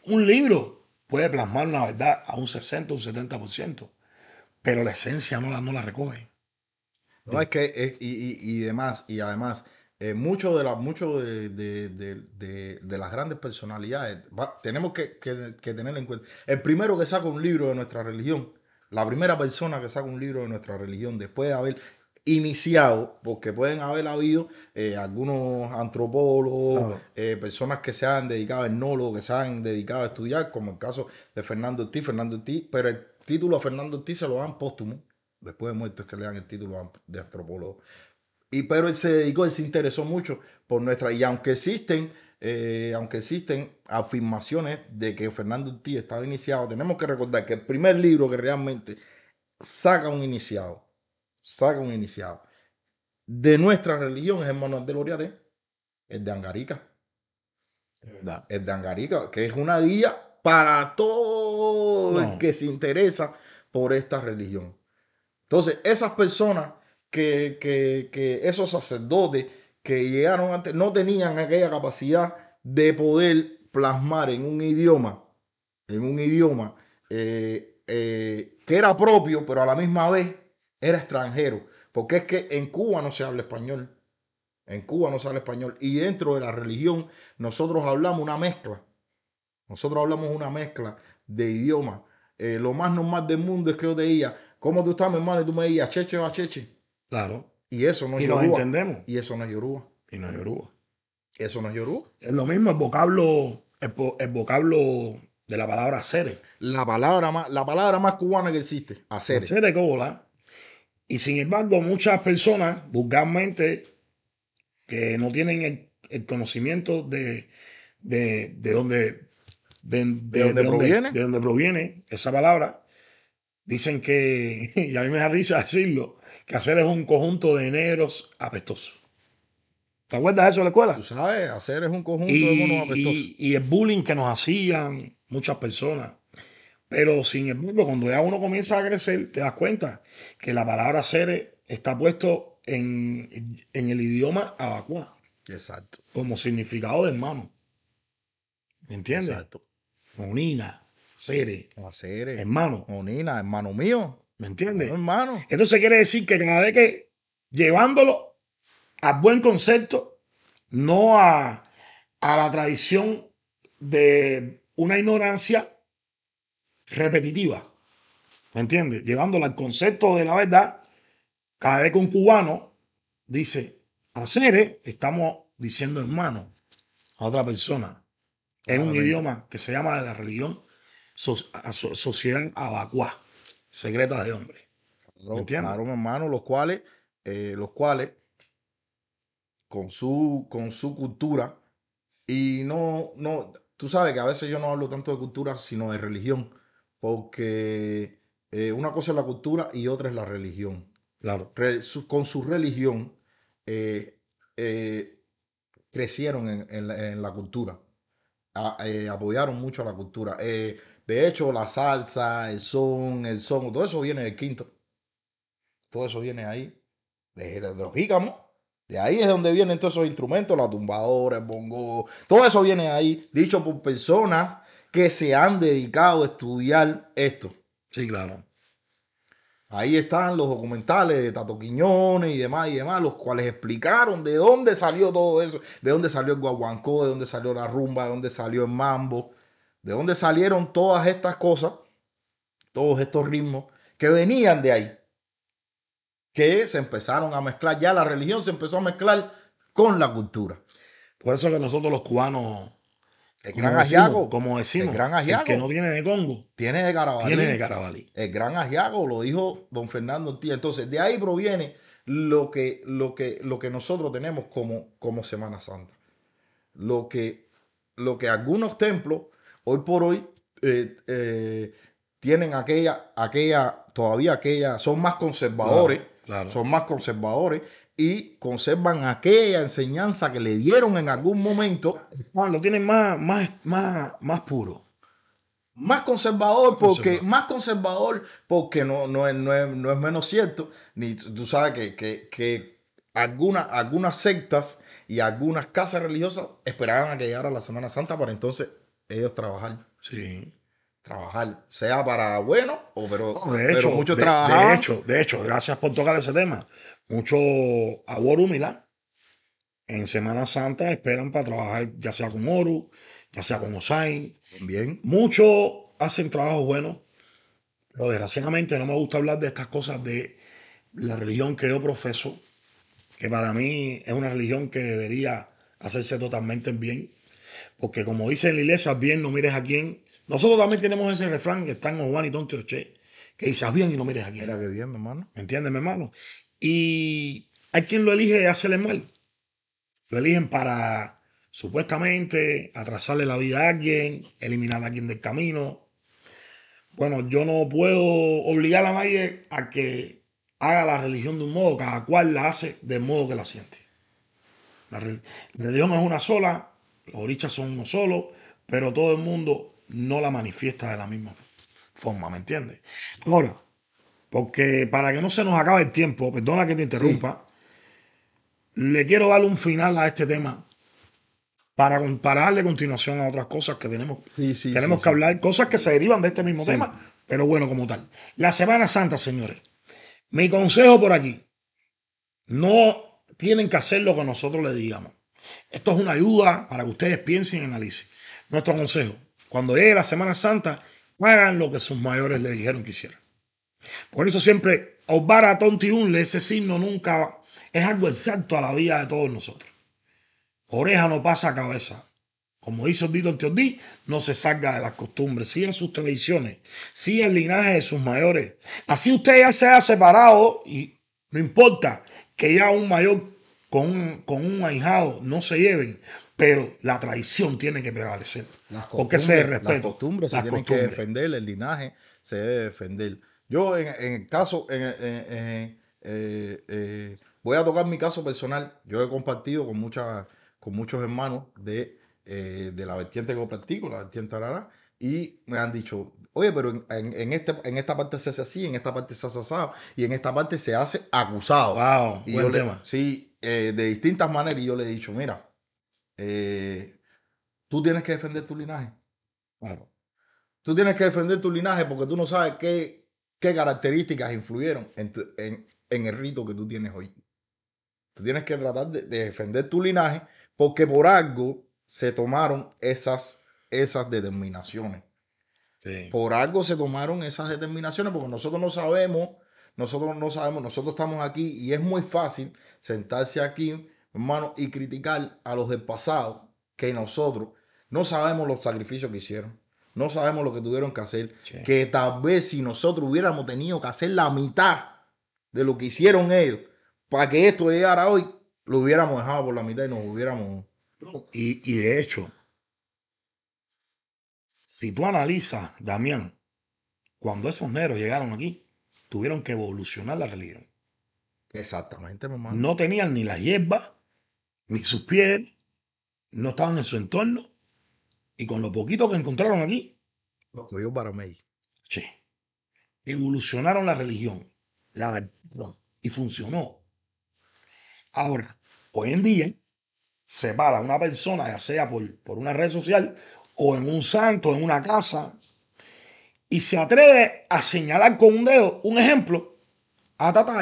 Un libro puede plasmar una verdad a un 60, un 70%, pero la esencia no la, no la recoge. No, es que, y, demás, y además, eh, muchos de, de, las grandes personalidades, tenemos que, que, que tener en cuenta. El primero que saca un libro de nuestra religión la primera persona que saca un libro de nuestra religión después de haber iniciado, porque pueden haber habido eh, algunos antropólogos, eh, personas que se han dedicado a etnólogos, que se han dedicado a estudiar, como el caso de Fernando Ortiz, Fernando Ortiz, pero el título a Fernando Ortiz se lo dan póstumo, después de muerto es que le dan el título de antropólogo. Y pero él se dedicó, él se interesó mucho por nuestra, y aunque existen eh, aunque existen afirmaciones de que Fernando Ortiz estaba iniciado, tenemos que recordar que el primer libro que realmente saca un iniciado, saca un iniciado de nuestra religión es el Manuel de Loriate, el de Angarica. Es de Angarica, que es una guía para todo el que se interesa por esta religión. Entonces, esas personas que, que esos sacerdotes que llegaron antes no tenían aquella capacidad de poder plasmar en un idioma, en un idioma eh, eh, que era propio, pero a la misma vez era extranjero. Porque es que en Cuba no se habla español. En Cuba no se habla español. Y dentro de la religión nosotros hablamos una mezcla. Nosotros hablamos una mezcla de idiomas. Eh, lo más normal del mundo es que yo te diga, ¿cómo tú estás, mi hermano? Y tú me digas, cheche o cheche Claro. Y eso no es Yoruba. entendemos. Y eso no es Yoruba. Y no es Yoruba. Eso no es Yoruba. Es lo mismo el vocablo, el, de la palabra hacer. La palabra más, la palabra más cubana que existe. Hacer. Hacer cola. Y sin embargo, muchas personas, vulgarmente, que no tienen el, conocimiento de, dónde de, de dónde proviene esa palabra. Dicen que, y a mí me da risa decirlo, Hacer es un conjunto de negros apestosos. ¿Te acuerdas de eso en la escuela? Tú sabes, hacer es un conjunto de monos apestosos. Y, el bullying que nos hacían muchas personas. Pero sin embargo, cuando ya uno comienza a crecer, te das cuenta que la palabra hacer está puesto en, el idioma abacuá. Exacto. Como significado de hermano. ¿Me entiendes? Exacto. Monina, hacer, Hermano. Monina, hermano mío. ¿Me entiendes? Entonces quiere decir que cada vez que llevándolo a buen concepto, no a, a la tradición de una ignorancia repetitiva. ¿Me entiendes? Llevándolo al concepto de la verdad, cada vez que un cubano dice hacer, estamos diciendo hermano a otra persona en un idioma que se llama de la religión sociedad abacuá secretas de hombre. Claro, claro hermano, los cuales, eh, los cuales, con su, con su cultura, y no, no, tú sabes que a veces yo no hablo tanto de cultura, sino de religión, porque eh, una cosa es la cultura y otra es la religión. Claro. con su religión eh, crecieron en, la, cultura, apoyaron mucho a la cultura. De hecho, la salsa, el son, el son, todo eso viene del quinto. Todo eso viene ahí, de, de los De ahí es donde vienen todos esos instrumentos, la tumbadora, el bongo, todo eso viene ahí, dicho por personas que se han dedicado a estudiar esto. Sí, claro. Ahí están los documentales de Tato Quiñones y demás y demás, los cuales explicaron de dónde salió todo eso, de dónde salió el guaguancó, de dónde salió la rumba, de dónde salió el mambo, de dónde salieron todas estas cosas, todos estos ritmos que venían de ahí, que se empezaron a mezclar, ya la religión se empezó a mezclar con la cultura. Por eso que nosotros los cubanos el gran asiago Como decimos. El gran que no tiene de Congo. Tiene de Carabalí. Tiene de Carabalí. El gran asiago lo dijo don Fernando Entonces, de ahí proviene lo que, lo que, lo que nosotros tenemos como, como Semana Santa. Lo que, lo que algunos templos hoy por hoy eh, eh, tienen aquella, aquella, todavía aquella, son más conservadores, son más conservadores y conservan aquella enseñanza que le dieron en algún momento. lo tienen más, más, más, más puro. Más conservador, porque, Más conservador porque no, no, es, no, menos cierto. Ni tú sabes que, algunas sectas y algunas casas religiosas esperaban a que llegara la Semana Santa para entonces ellos trabajar. Sí. Trabajar, sea para bueno o pero, de hecho, mucho de, de, hecho, de hecho, gracias por tocar ese tema. Mucho Milán. en Semana Santa esperan para trabajar, ya sea con Oru, ya sea con Osain también Muchos hacen trabajos buenos, pero desgraciadamente no me gusta hablar de estas cosas de la religión que yo profeso, que para mí es una religión que debería hacerse totalmente en bien. Porque como dice en la iglesia, bien no mires a quién. Nosotros también tenemos ese refrán que está en Juan y Tonte que dice, bien y no mires a quién. Era que bien, mi hermano. ¿Me entiendes, mi hermano? Y hay quien lo elige hacerle mal. Lo eligen para supuestamente atrasarle la vida a alguien, eliminar a alguien del camino. Bueno, yo no puedo obligar a nadie a que haga la religión de un modo, cada cual la hace del modo que la siente. La, religión es una sola, los orichas son uno solo, pero todo el mundo no la manifiesta de la misma forma, ¿me entiendes? Ahora, porque para que no se nos acabe el tiempo, perdona que te interrumpa, le quiero dar un final a este tema para compararle continuación a otras cosas que tenemos, tenemos que hablar, cosas que se derivan de este mismo tema, pero bueno, como tal. La Semana Santa, señores, mi consejo por aquí, no tienen que hacer lo que nosotros le digamos. Esto es una ayuda para que ustedes piensen en analicen. Nuestro consejo, cuando llegue la Semana Santa, hagan lo que sus mayores les dijeron que hicieran. Por eso siempre, Obara Unle. ese signo nunca es algo exacto a la vida de todos nosotros. Oreja no pasa a cabeza. Como dice Víctor Antiodí, no se salga de las costumbres, sigan sus tradiciones, sigan el linaje de sus mayores. Así usted ya se ha separado y no importa que ya un mayor con un, con ahijado no se lleven, pero la traición tiene que prevalecer. Porque se Las costumbres se tienen que defender, el linaje se debe defender. Yo en, el caso, eh, eh, voy a tocar mi caso personal. Yo he compartido con, muchas con muchos hermanos de, eh, de la vertiente que yo practico, la vertiente Arara, y me han dicho, oye, pero en, este, en esta parte se hace así, en esta parte se hace asado, y en esta parte se hace acusado. Wow, y buen tema. sí, eh, de distintas maneras y yo le he dicho, mira, eh, tú tienes que defender tu linaje. Claro. Tú tienes que defender tu linaje porque tú no sabes qué, qué características influyeron en, el rito que tú tienes hoy. Tú tienes que tratar de, defender tu linaje porque por algo se tomaron esas, esas determinaciones. Por algo se tomaron esas determinaciones porque nosotros no sabemos nosotros no sabemos, nosotros estamos aquí y es muy fácil sentarse aquí, hermano, y criticar a los del pasado que nosotros no sabemos los sacrificios que hicieron. No sabemos lo que tuvieron que hacer. Que tal vez si nosotros hubiéramos tenido que hacer la mitad de lo que hicieron ellos para que esto llegara hoy, lo hubiéramos dejado por la mitad y nos hubiéramos... Y, y de hecho, si tú analizas, Damián, cuando esos negros llegaron aquí, tuvieron que evolucionar la religión. Exactamente, mamá. No tenían ni la hierba, ni sus pies, no estaban en su entorno. Y con lo poquito que encontraron aquí. Lo que para Baromey. Sí. Evolucionaron la religión. La verdad Y funcionó. Ahora, hoy en día, se para una persona, ya sea por, por una red social, o en un santo, en una casa, y se atreve a señalar con un dedo, un ejemplo, a Tata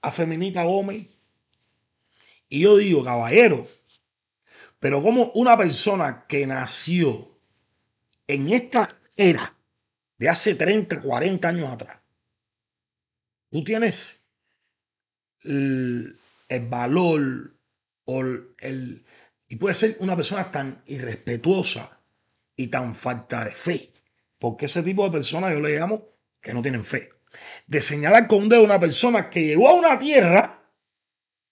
a Feminita Gómez. Y yo digo, caballero, pero como una persona que nació en esta era de hace 30, 40 años atrás, tú tienes el, valor el, y puede ser una persona tan irrespetuosa y tan falta de fe porque ese tipo de personas yo le llamo que no tienen fe. De señalar con un dedo a una persona que llegó a una tierra,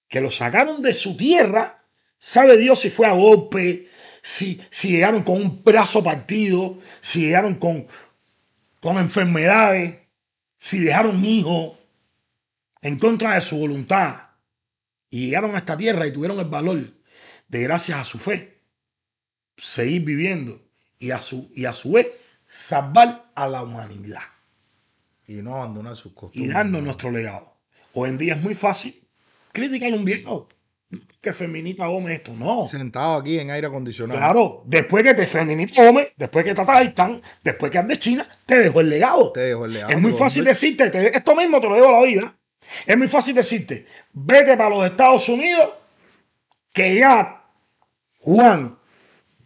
que lo sacaron de su tierra, sabe Dios si fue a golpe, si, si llegaron con un brazo partido, si llegaron con, con enfermedades, si dejaron hijos en contra de su voluntad y llegaron a esta tierra y tuvieron el valor de gracias a su fe seguir viviendo y a su, y a su vez salvar a la humanidad. Y no abandonar sus costumbres. Y darnos nuestro legado. Hoy en día es muy fácil criticar a un viejo. Que feminista Gómez esto, no. Sentado aquí en aire acondicionado. Claro, después que te feminita Gómez, después que estás tan después que andes China, te dejo el legado. Te el legado. Es muy fácil decirte, esto mismo te lo dejo a la vida. Es muy fácil decirte, vete para los Estados Unidos, que ya Juan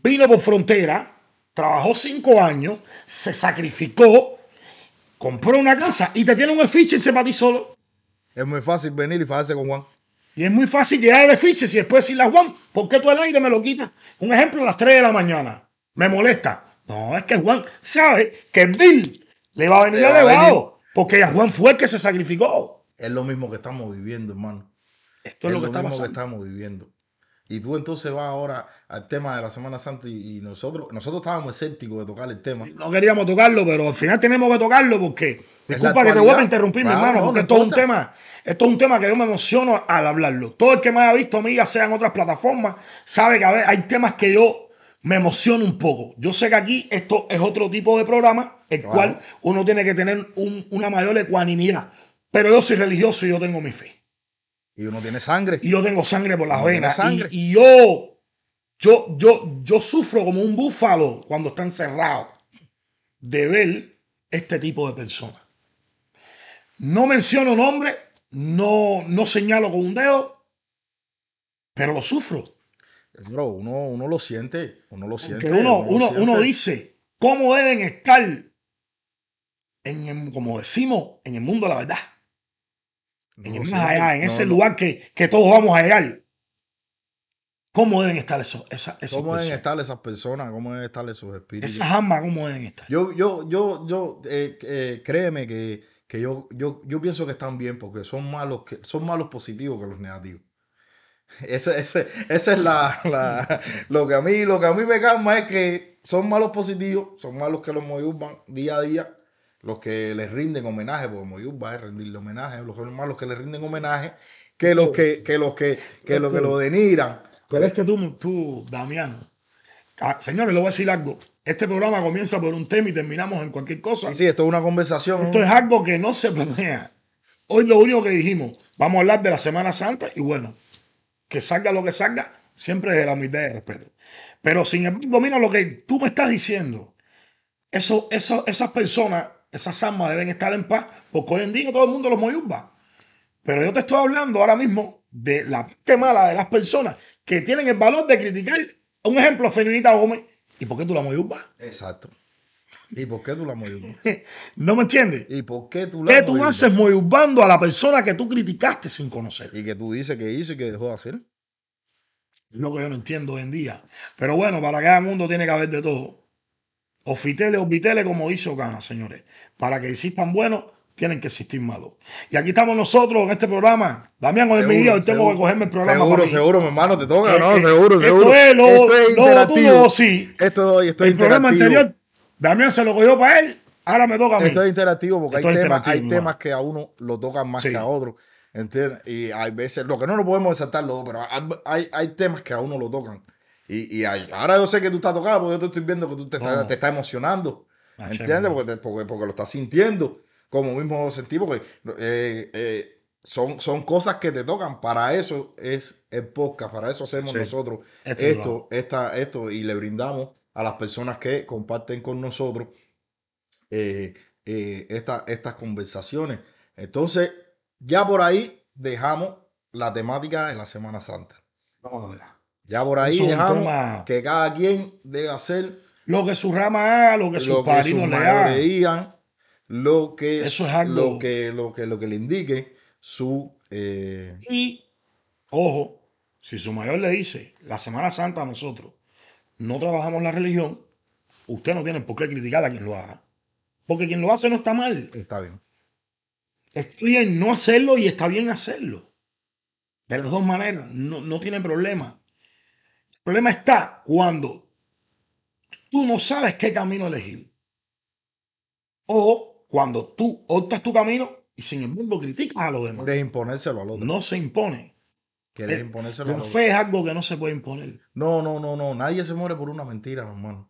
vino por frontera, trabajó cinco años, se sacrificó, compró una casa y te tiene un efiche y se para ti solo. Es muy fácil venir y fajarse con Juan. Y es muy fácil llegar al efiche y después decirle a Juan, ¿por qué tú el aire me lo quitas? Un ejemplo, a las 3 de la mañana. Me molesta. No, es que Juan sabe que Bill le va a venir elevado. Porque Juan fue el que se sacrificó. Es lo mismo que estamos viviendo, hermano. Esto es, lo, que estamos viviendo. Y tú entonces vas ahora al tema de la Semana Santa y, nosotros nosotros estábamos escépticos de tocar el tema. No queríamos tocarlo, pero al final tenemos que tocarlo porque... Disculpa que te vuelva a interrumpir, mi hermano, porque esto es un tema, esto un tema que yo me emociono al hablarlo. Todo el que me haya visto a mí, ya sea en otras plataformas, sabe que hay temas que yo me emociono un poco. Yo sé que aquí esto es otro tipo de programa, el cual uno tiene que tener una mayor ecuanimidad. Pero yo soy religioso y yo tengo mi fe. Y uno tiene sangre. Y yo tengo sangre por las venas. Y, yo, yo, yo, yo sufro como un búfalo cuando está encerrado de ver este tipo de personas. No menciono nombre, no, no señalo con un dedo, pero lo sufro. uno, lo siente, uno lo siente. Uno, uno, dice cómo deben estar, en, como decimos, en el mundo de la verdad en, ese lugar que, todos vamos a llegar. ¿Cómo deben estar esas, personas? estar esas personas? ¿Cómo deben estar esos espíritus? Esas almas, ¿cómo deben estar? Yo, yo, yo, yo, eh, eh, créeme que, yo, yo, yo pienso que están bien porque son malos, que, son malos positivos que los negativos. Ese, es la, lo que a mí, lo que a mí me calma es que son malos positivos, son malos que los modulan día a día los que les rinden homenaje, porque Moyub va a rendirle homenaje, los que le rinden homenaje, que los que, los que, lo denigran. Pero es que tú, tú, Damián, ah, señores, le voy a decir algo. Este programa comienza por un tema y terminamos en cualquier cosa. Sí, esto es una conversación. Esto es algo que no se planea. Hoy lo único que dijimos, vamos a hablar de la Semana Santa y bueno, que salga lo que salga, siempre de la mitad de respeto. Pero sin embargo, mira lo que tú me estás diciendo. Eso, eso, esas personas esas almas deben estar en paz, porque hoy en día todo el mundo los moyumba. Pero yo te estoy hablando ahora mismo de la parte mala de las personas que tienen el valor de criticar. Un ejemplo, o Gómez. ¿Y por qué tú la moyumba? Exacto. ¿Y por qué tú la ¿No me entiendes? ¿Y por qué tú la ¿Qué tú haces moyumbando a la persona que tú criticaste sin conocer? Y que tú dices que hizo y que dejó de hacer. Es lo que yo no entiendo hoy en día. Pero bueno, para cada mundo tiene que haber de todo. O fitele o vitele como hizo Ocana señores. Para que existan buenos, tienen que existir malos. Y aquí estamos nosotros en este programa. Damián, hoy es mi día, hoy tengo que cogerme el programa. Seguro, seguro, mi hermano, te toca, ¿no? seguro, esto seguro. Es lo, esto es lo, sí. Esto, el programa anterior, Damián se lo cogió para él. Ahora me toca a mí. Esto es interactivo porque hay, temas, que a uno lo tocan más que a otro. ¿Entiendes? Y hay veces, lo que no lo podemos desatar pero hay, hay, temas que a uno lo tocan. Y, ahora yo sé que tú estás tocado porque yo te estoy viendo que tú te, estás, emocionando. ¿me ah, ¿Entiendes? Porque, lo estás sintiendo. Como mismo lo sentí, porque eh, eh, son, son cosas que te tocan. Para eso es el podcast, para eso hacemos nosotros esto, esto, y le brindamos a las personas que comparten con nosotros eh, estas conversaciones. Entonces, ya por ahí dejamos la temática en la Semana Santa. Vamos a verla. Ya por ahí que cada quien debe hacer lo que su rama haga, lo que su lo le haga. lo que, Eso es Lo que, lo que, le indique su. Eh, y, ojo, si su mayor le dice, la Semana Santa a nosotros no trabajamos la religión, usted no tiene por qué criticar a quien lo haga. Porque quien lo hace no está mal. Está bien. Está bien no hacerlo y está bien hacerlo. De las dos maneras, no tiene problema. El problema está cuando tú no sabes qué camino elegir. O cuando tú optas tu camino y sin embargo criticas a los demás. Quieres imponérselo a los demás. No se impone. Quieres eh, imponérselo a los fe es algo que no se puede imponer. No, no, no, no. Nadie se muere por una mentira, hermano.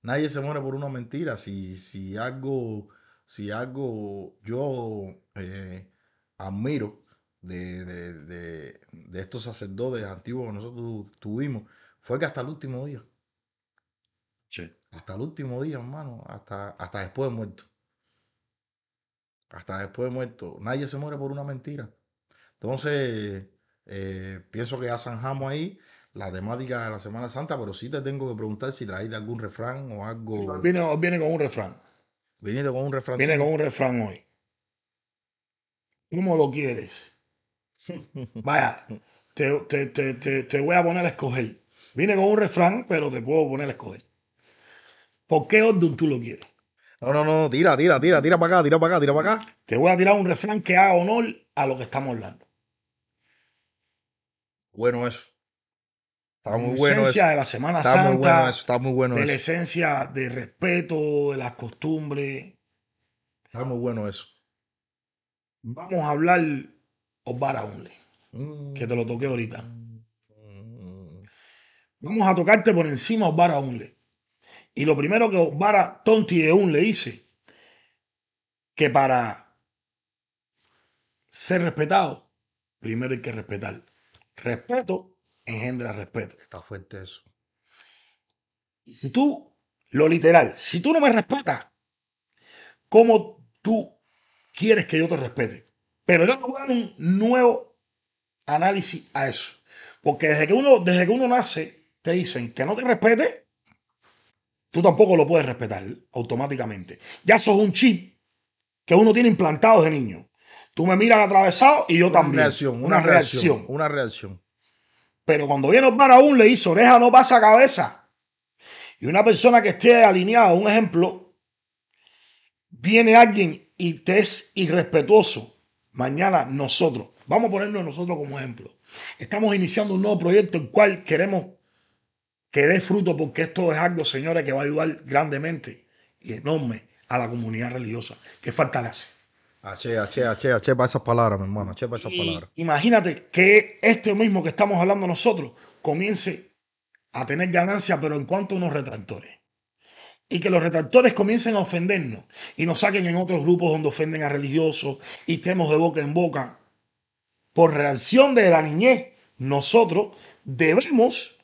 Nadie se muere por una mentira. Si, si algo, si algo yo eh, admiro de, estos sacerdotes antiguos que nosotros tuvimos fue que hasta el último día. Hasta el último día, hermano, hasta, hasta después de muerto. Hasta después de muerto. Nadie se muere por una mentira. Entonces, eh, pienso que ya zanjamos ahí la temática de la Semana Santa, pero sí te tengo que preguntar si traíste algún refrán o algo. Viene, con un refrán. Viene con un refrán. Viene con un refrán hoy. ¿Cómo lo quieres? Vaya, te, voy a poner a escoger. Vine con un refrán, pero te puedo poner a escoger. ¿Por qué orden tú lo quieres? No, no, no, tira, tira, tira, tira para acá, tira para acá, tira para acá. Te voy a tirar un refrán que haga honor a lo que estamos hablando. Bueno eso. Está muy bueno. La esencia de la Semana está Muy bueno eso, está muy bueno de la esencia de respeto, de las costumbres. Está muy bueno eso. Vamos a hablar Osvara Unle, mm. Que te lo toqué ahorita. Mm. Vamos a tocarte por encima Osvara Unle. Y lo primero que Osvara Tonti de Un dice, que para ser respetado, primero hay que respetar. Respeto engendra respeto. Está fuerte eso. Y si tú, lo literal, si tú no me respetas, ¿cómo tú quieres que yo te respete? Pero yo te voy a dar un nuevo análisis a eso. Porque desde que uno, desde que uno nace, te dicen que no te respete, tú tampoco lo puedes respetar automáticamente. Ya sos un chip que uno tiene implantado de niño. Tú me miras atravesado y yo una también. Reacción, una, reacción, Una reacción. Pero cuando viene para aún le dice oreja no pasa cabeza. Y una persona que esté alineada, un ejemplo, viene alguien y te es irrespetuoso Mañana nosotros, vamos a ponernos nosotros como ejemplo. Estamos iniciando un nuevo proyecto el cual queremos que dé fruto porque esto es algo, señores, que va a ayudar grandemente y enorme a la comunidad religiosa. que falta le hace? Ache, ache, ache, para esas palabras, mi hermano, ache para esas palabras. Imagínate que este mismo que estamos hablando nosotros comience a tener ganancia, pero en cuanto a unos retractores y que los retractores comiencen a ofendernos y nos saquen en otros grupos donde ofenden a religiosos y estemos de boca en boca. Por reacción de la niñez, nosotros debemos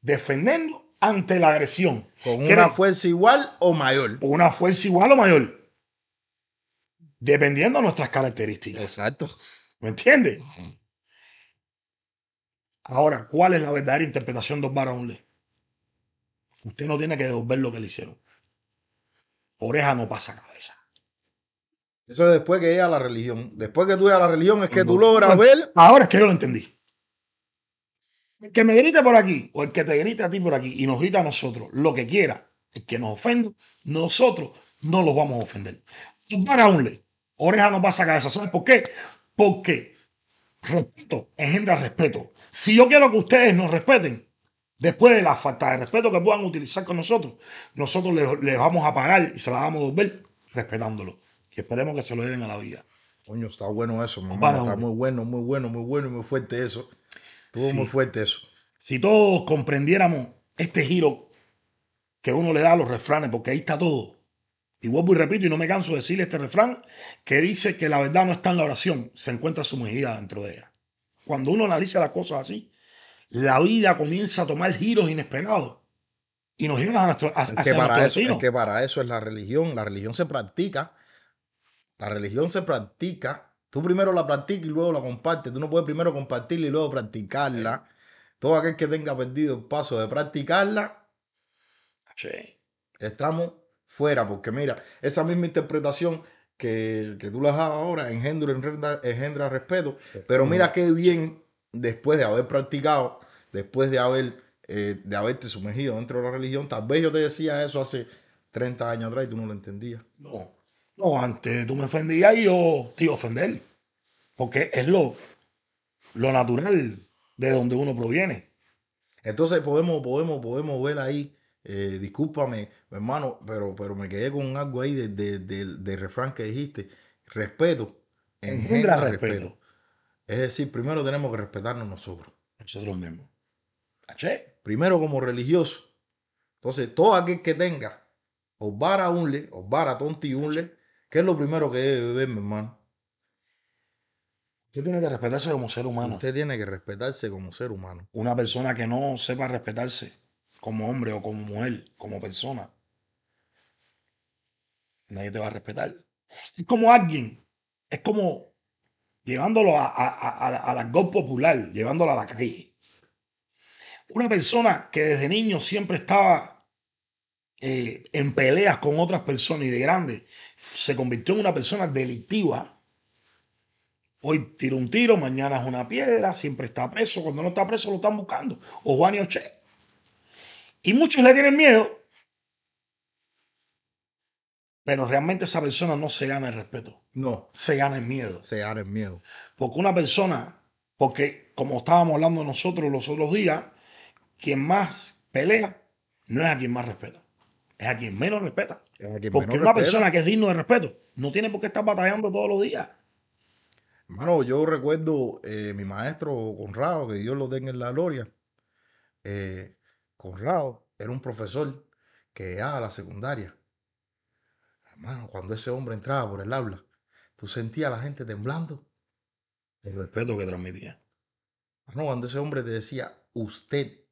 defendernos ante la agresión. Con una fuerza igual o mayor. Una fuerza igual o mayor. Dependiendo de nuestras características. Exacto. ¿Me entiendes? Ahora, ¿cuál es la verdadera interpretación de Osbara Usted no tiene que devolver lo que le hicieron. Oreja no pasa cabeza. Eso es después que ella a la religión. Después que tú a la religión es que tú logras ver. Ahora es que yo lo entendí. El que me grite por aquí o el que te grite a ti por aquí y nos grita a nosotros lo que quiera, el que nos ofenda, nosotros no los vamos a ofender. Para un oreja no pasa cabeza. ¿Sabes por qué? Porque respeto engendra respeto. Si yo quiero que ustedes nos respeten, Después de la falta de respeto que puedan utilizar con nosotros, nosotros les, vamos a pagar y se la vamos a devolver respetándolo. Y esperemos que se lo den a la vida. Coño, está bueno eso, mamá. está muy bueno, muy bueno, muy bueno y muy fuerte eso. Estuvo muy fuerte eso. Si todos comprendiéramos este giro que uno le da a los refranes, porque ahí está todo. Y vuelvo y repito, y no me canso de decir este refrán, que dice que la verdad no está en la oración, se encuentra sumergida dentro de ella. Cuando uno analiza las cosas así, la vida comienza a tomar giros inesperados y nos llega a nuestro, a, es que para eso, es la religión. La religión se practica. La religión se practica. Tú primero la practicas y luego la compartes. Tú no puedes primero compartirla y luego practicarla. Eh. Todo aquel que tenga perdido el paso de practicarla, sí. estamos fuera. Porque mira, esa misma interpretación que, que tú la dado ahora engendra, engendra respeto. Eh, Pero mira eh, qué bien después de haber practicado, después de, haber, eh, de haberte sumergido dentro de la religión, tal vez yo te decía eso hace 30 años atrás y tú no lo entendías. No, no, antes tú me ofendías y yo te iba a ofender, porque es lo, lo natural de donde uno proviene. Entonces podemos, podemos, podemos ver ahí, eh, discúlpame, hermano, pero, pero me quedé con algo ahí del de, refrán que dijiste, respeto. Engendra, respeto. Es decir, primero tenemos que respetarnos nosotros. Nosotros mismos. ¿Caché? Primero como religioso. Entonces, todo aquel que tenga vara Unle, Osbara Tonti Unle, ¿qué es lo primero que debe beber, mi hermano? Usted tiene que respetarse como ser humano. Usted tiene que respetarse como ser humano. Una persona que no sepa respetarse como hombre o como mujer, como persona, nadie te va a respetar. Es como alguien, es como llevándolo a, la gol popular, llevándolo a la calle. Una persona que desde niño siempre estaba eh, en peleas con otras personas y de grande se convirtió en una persona delictiva. Hoy tira un tiro, mañana es una piedra, siempre está preso. Cuando no está preso lo están buscando. O Juan y Oche. Y muchos le tienen miedo pero realmente esa persona no se gana el respeto. No. Se gana el miedo. Se gana el miedo. Porque una persona, porque como estábamos hablando nosotros los otros días, quien más pelea no es a quien más respeta. Es a quien menos respeta. porque una persona que es digno de respeto no tiene por qué estar batallando todos los días. Hermano, yo recuerdo eh, mi maestro Conrado, que Dios lo den en la gloria. Eh, Conrado era un profesor que a la secundaria Hermano, cuando ese hombre entraba por el habla, tú sentías a la gente temblando. El respeto que transmitía. Hermano, cuando ese hombre te decía, usted.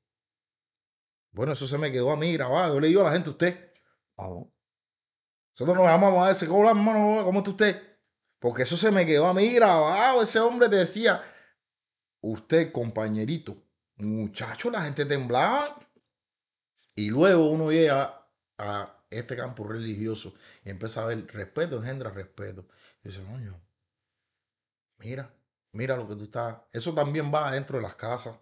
Bueno, eso se me quedó a mí grabado. Yo le digo a la gente, usted. Ah, Nosotros nos llamamos a ese, ¿cómo hermano? ¿Cómo usted? Porque eso se me quedó a mí grabado. Ese hombre te decía, usted, compañerito. Muchacho, la gente temblaba. Y luego uno llega a este campo religioso y empieza a ver respeto engendra respeto. dice, coño, mira, mira lo que tú estás. Eso también va dentro de las casas.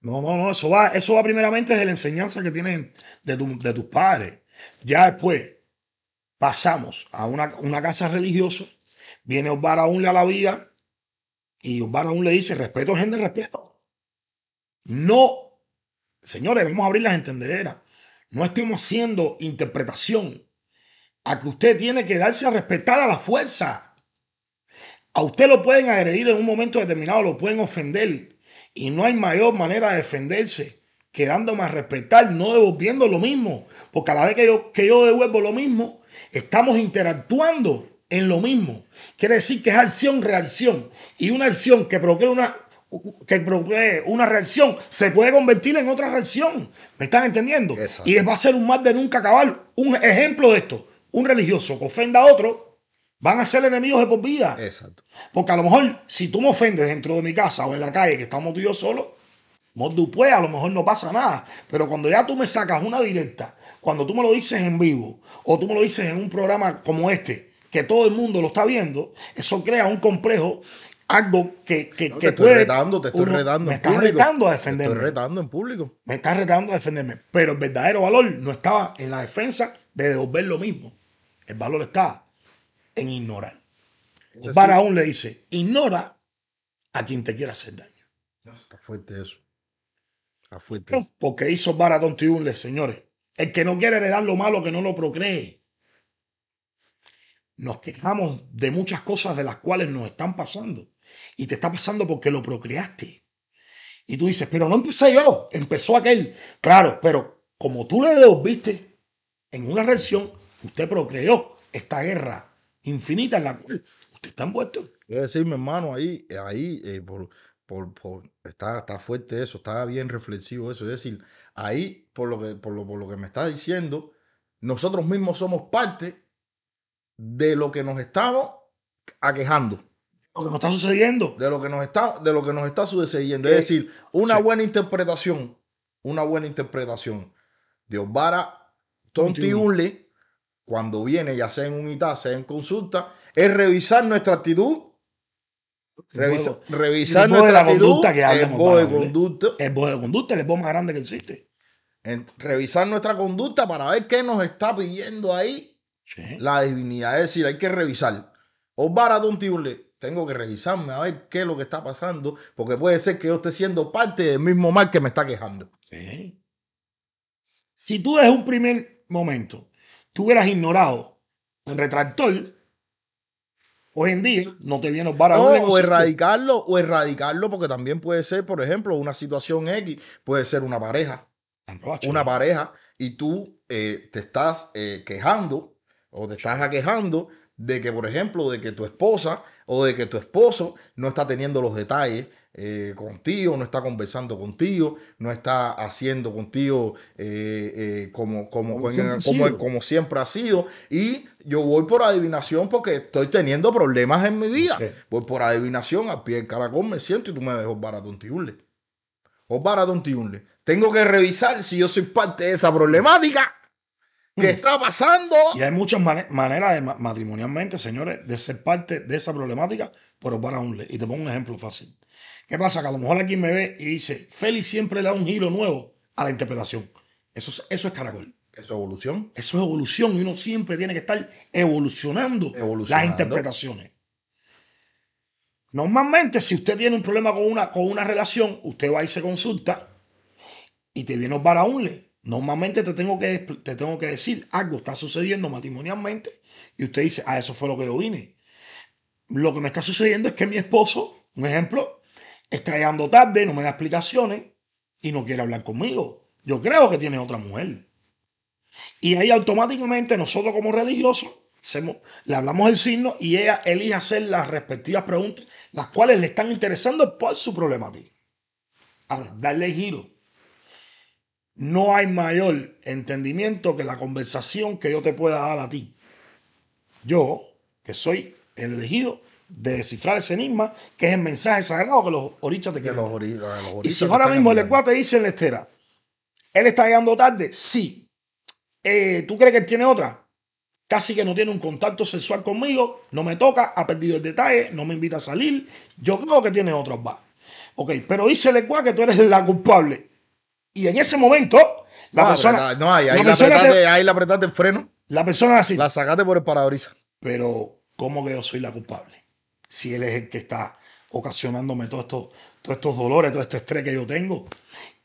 No, no, no, eso va, eso va primeramente de la enseñanza que tienen de, tus padres. Ya después pasamos a una, casa religiosa, viene Osbar aún a la vida y Osbar aún le dice, respeto, engendra respeto. No, señores, vamos a abrir las entendederas. No estemos haciendo interpretación a que usted tiene que darse a respetar a la fuerza. A usted lo pueden agredir en un momento determinado, lo pueden ofender. Y no hay mayor manera de defenderse que dándome a respetar, no devolviendo lo mismo. Porque a la vez que yo, que yo devuelvo lo mismo, estamos interactuando en lo mismo. Quiere decir que es acción-reacción. Y una acción que provoca una, que una reacción se puede convertir en otra reacción. ¿Me están entendiendo? Y va a ser un mal de nunca acabar. Un ejemplo de esto, un religioso que ofenda a otro, van a ser enemigos de por vida. Exacto. Porque a lo mejor, si tú me ofendes dentro de mi casa o en la calle, que estamos tú y yo solos, pues, a lo mejor no pasa nada. Pero cuando ya tú me sacas una directa, cuando tú me lo dices en vivo o tú me lo dices en un programa como este, que todo el mundo lo está viendo, eso crea un complejo algo que, que, te estoy retando, te estoy retando. Me estás retando a defenderme. Te estoy retando en público. Me estás retando a defenderme. Pero el verdadero valor no estaba en la defensa de devolver lo mismo. El valor está en ignorar. Baraón le dice: ignora a quien te quiera hacer daño. está fuerte eso. Está fuerte. porque hizo Baratón Tiunle, señores. El que no quiere heredar lo malo, que no lo procree. Nos quejamos de muchas cosas de las cuales nos están pasando y te está pasando porque lo procreaste. Y tú dices, pero no empecé yo, empezó aquel. Claro, pero como tú le viste en una reacción, usted procreó esta guerra infinita en la cual usted está envuelto. Es decir, mi hermano, ahí, ahí, eh, por, por, está, está fuerte eso, está bien reflexivo eso. Es decir, ahí, por lo que, por lo, por lo que me está diciendo, nosotros mismos somos parte de lo que nos estamos aquejando lo que nos está sucediendo. De lo que nos está, de lo que nos está sucediendo. Es eh, decir, una buena interpretación, una buena interpretación de Osvara le cuando viene, ya sea en unidad, sea en consulta, es revisar nuestra actitud. Revisa, revisar nuestra conducta que El voz ¿eh? de conducta. El voz de conducta, el voz más grande que existe. En revisar nuestra conducta para ver qué nos está pidiendo ahí la divinidad. Es decir, hay que revisar. Osvara Tontiule tengo que revisarme a ver qué es lo que está pasando, porque puede ser que yo esté siendo parte del mismo mal que me está quejando. Si tú desde un primer momento tú hubieras ignorado el retractor, hoy en día no te viene para no, o erradicarlo o erradicarlo porque también puede ser por ejemplo una situación X puede ser una pareja ah, una pareja y tú eh, te estás eh, quejando o te estás aquejando de que por ejemplo de que tu esposa o de que tu esposo no está teniendo los detalles eh, contigo, no está conversando contigo, no está haciendo contigo eh, eh, como, como, como, siempre ha sido. Y yo voy por adivinación porque estoy teniendo problemas en mi vida. Voy por adivinación, al pie del caracol me siento y tú me dejas barato un tiúle. o barato un Tengo que revisar si yo soy parte de esa problemática. ¿Qué mm. está pasando? Y hay muchas maneras matrimonialmente, señores, de ser parte de esa problemática, pero para un Y te pongo un ejemplo fácil. ¿Qué pasa? Que a lo mejor alguien me ve y dice, Félix siempre le da un giro nuevo a la interpretación. Eso es, eso es caracol. Eso es evolución. Eso es evolución y uno siempre tiene que estar evolucionando, las interpretaciones. Normalmente, si usted tiene un problema con una, con una relación, usted va y se consulta y te viene para unle Normalmente te tengo, que, te tengo que decir, algo está sucediendo matrimonialmente y usted dice, ah, eso fue lo que yo vine. Lo que me está sucediendo es que mi esposo, un ejemplo, está llegando tarde, no me da explicaciones y no quiere hablar conmigo. Yo creo que tiene otra mujer. Y ahí automáticamente nosotros como religiosos le hablamos el signo y ella elige hacer las respectivas preguntas, las cuales le están interesando por su problemática. Ahora, darle giro no hay mayor entendimiento que la conversación que yo te pueda dar a ti. Yo, que soy el elegido de descifrar ese enigma, que es el mensaje sagrado que los orichas te quieren. y si ahora mismo el ecuador te dice en la estera, él está llegando tarde, sí. Eh, ¿Tú crees que él tiene otra? Casi que no tiene un contacto sexual conmigo, no me toca, ha perdido el detalle, no me invita a salir. Yo creo que tiene otra, va. Ok, pero dice el ecuador que tú eres la culpable. Y en ese momento, la persona. No, hay, ahí la, apretaste el freno. La persona así. La sacaste por el parabrisas. Pero, ¿cómo que yo soy la culpable? Si él es el que está ocasionándome todos estos, todos estos dolores, todo este estrés que yo tengo.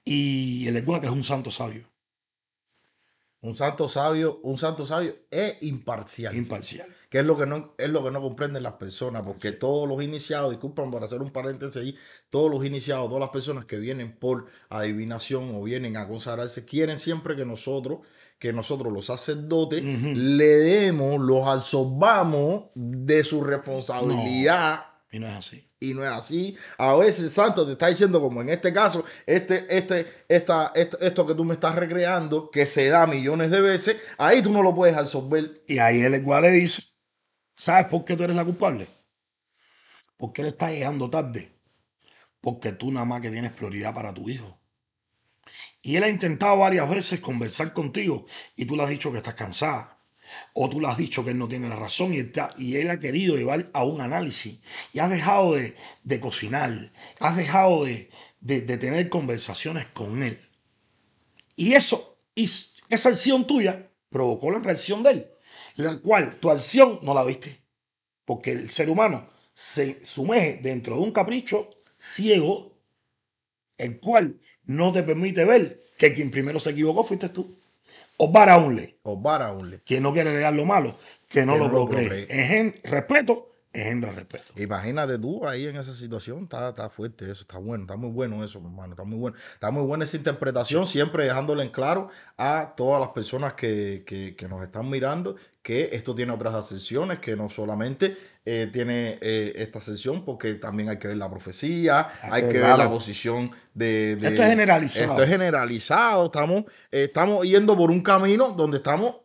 Y él el cuenta que es un santo sabio. Un santo sabio, un santo sabio es imparcial. Imparcial que es lo que no, es lo que no comprenden las personas, porque todos los iniciados, disculpan para hacer un paréntesis ahí, todos los iniciados, todas las personas que vienen por adivinación o vienen a consagrarse, quieren siempre que nosotros, que nosotros los sacerdotes, le demos, los absorbamos de su responsabilidad. Y no es así. Y no es así. A veces Santo te está diciendo, como en este caso, este, este, esta, esto que tú me estás recreando, que se da millones de veces, ahí tú no lo puedes absorber. Y ahí él igual le dice, ¿Sabes por qué tú eres la culpable? Porque él está llegando tarde. Porque tú nada más que tienes prioridad para tu hijo. Y él ha intentado varias veces conversar contigo y tú le has dicho que estás cansada. O tú le has dicho que él no tiene la razón y, está, y él ha querido llevar a un análisis. Y has dejado de, cocinar, has dejado de, tener conversaciones con él. Y eso, y esa acción tuya provocó la reacción de él la cual tu acción no la viste. Porque el ser humano se sumerge dentro de un capricho ciego, el cual no te permite ver que quien primero se equivocó fuiste tú. O O para un le. Que no quiere leer lo malo, que no lo, no En respeto engendra respeto. Imagínate tú ahí en esa situación, está, fuerte eso, está bueno, está muy bueno eso, hermano, está muy bueno. Está muy buena esa interpretación, siempre dejándole en claro a todas las personas que, nos están mirando que esto tiene otras ascensiones, que no solamente eh, tiene eh, esta ascensión, porque también hay que ver la profecía, hay, que, ver la posición de, Esto es generalizado. Esto es generalizado, estamos, eh, estamos yendo por un camino donde estamos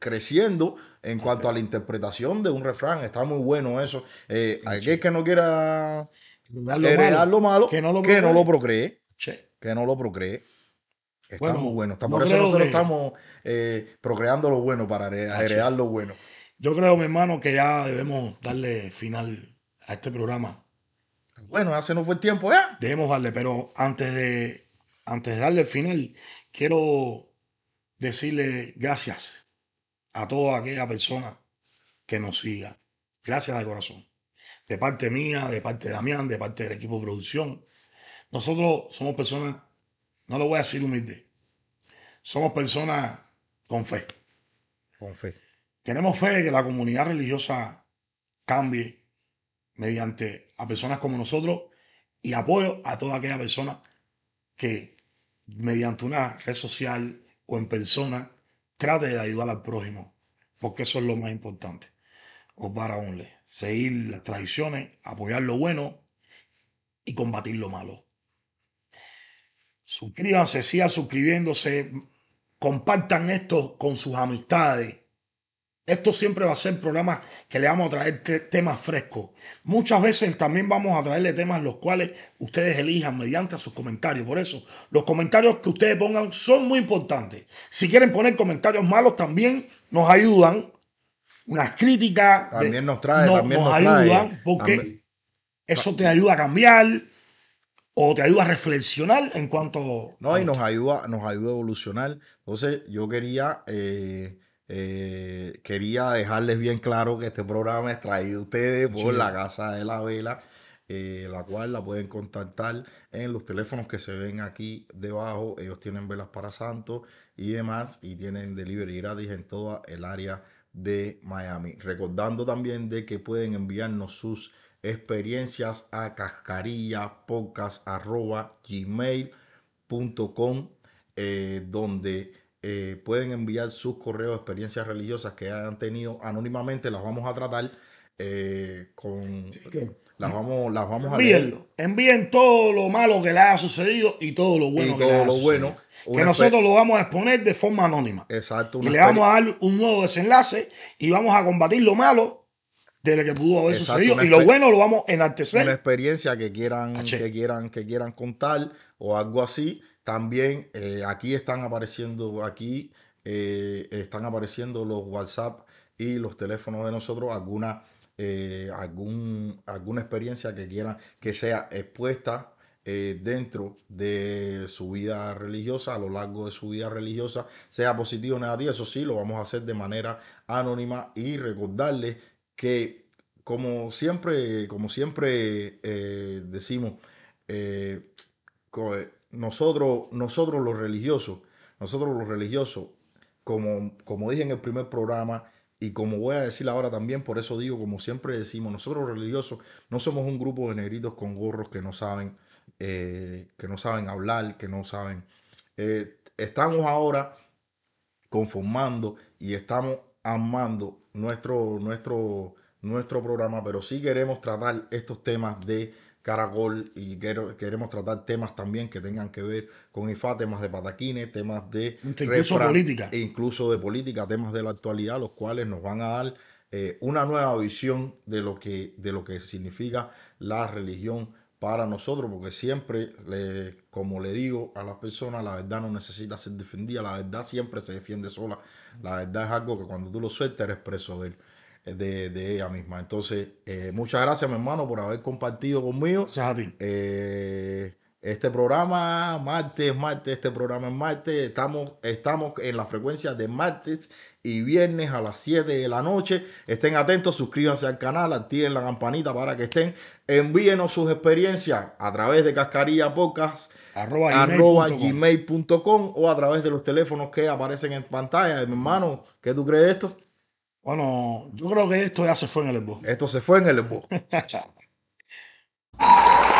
creciendo en cuanto a la interpretación de un refrán. Está muy bueno eso. Eh, ah, es que no quiera heredar lo malo, que no lo, que no procree. Que no lo procree. Está muy bueno. por eso nosotros estamos eh, procreando lo bueno para ah, heredar lo bueno. Yo creo, mi hermano, que ya debemos darle final a este programa. Bueno, hace no fue el tiempo ya. Debemos darle, pero antes de, antes de darle el final, quiero decirle gracias a toda aquella persona que nos siga. Gracias de corazón. De parte mía, de parte de Damián, de parte del equipo de producción. Nosotros somos personas, no lo voy a decir humilde, somos personas con fe. Con fe. Tenemos fe de que la comunidad religiosa cambie mediante a personas como nosotros y apoyo a toda aquella persona que mediante una red social o en persona trate de ayudar al prójimo, porque eso es lo más importante. O para seguir las tradiciones, apoyar lo bueno y combatir lo malo. Suscríbanse, sigan suscribiéndose, compartan esto con sus amistades esto siempre va a ser programa que le vamos a traer temas frescos. Muchas veces también vamos a traerle temas los cuales ustedes elijan mediante sus comentarios. Por eso, los comentarios que ustedes pongan son muy importantes. Si quieren poner comentarios malos, también nos ayudan. Unas críticas. También nos trae, también nos, ayudan porque eso te ayuda a cambiar o te ayuda a reflexionar en cuanto. No, y nos ayuda, nos ayuda a evolucionar. Entonces, yo quería. Eh, eh, quería dejarles bien claro que este programa es traído a ustedes por la Casa de la Vela, eh, la cual la pueden contactar en los teléfonos que se ven aquí debajo. Ellos tienen velas para santos y demás y tienen delivery gratis en toda el área de Miami. Recordando también de que pueden enviarnos sus experiencias a Punto eh, donde eh, pueden enviar sus correos, experiencias religiosas que hayan tenido anónimamente, las vamos a tratar eh, con... Las vamos, las vamos a leer. Envíen todo lo malo que les haya sucedido y todo lo bueno que lo bueno. Que nosotros lo vamos a exponer de forma anónima. Exacto. Y le vamos a dar un nuevo desenlace y vamos a combatir lo malo de lo que pudo haber sucedido y lo bueno lo vamos a enaltecer. Una experiencia que quieran, que quieran, que quieran contar o algo así. También eh, aquí están apareciendo, aquí eh, están apareciendo los WhatsApp y los teléfonos de nosotros, alguna, eh, algún, alguna experiencia que quieran que sea expuesta dentro de su vida religiosa, a lo largo de su vida religiosa, sea positivo o negativo, eso sí, lo vamos a hacer de manera anónima y recordarles que como siempre, como siempre decimos, nosotros, nosotros los religiosos, nosotros los religiosos, como, como dije en el primer programa y como voy a decir ahora también, por eso digo, como siempre decimos, nosotros los religiosos no somos un grupo de negritos con gorros que no saben, eh, que no saben hablar, que no saben. Eh, estamos ahora conformando y estamos armando nuestro, nuestro, nuestro programa, pero sí queremos tratar estos temas de Caracol y queremos tratar temas también que tengan que ver con IFA, temas de pataquines, temas de... Incluso política. incluso de política, temas de la actualidad, los cuales nos van a dar eh, una nueva visión de lo, que, de lo que significa la religión para nosotros, porque siempre, como le digo a las personas, la verdad no necesita ser defendida, la verdad siempre se defiende sola, la verdad es algo que cuando tú lo sueltas eres preso de él de, ella misma. Entonces, eh, muchas gracias, mi hermano, por haber compartido conmigo. Eh, este programa, martes, martes, este programa es martes. Estamos, estamos en la frecuencia de martes y viernes a las 7 de la noche. Estén atentos, suscríbanse al canal, activen la campanita para que estén. Envíenos sus experiencias a través de Cascarilla arroba, gmail.com o a través de los teléfonos que aparecen en pantalla. Mi hermano, ¿qué tú crees esto? Bueno, yo creo que esto ya se fue en el esbo. Esto se fue en el esbo.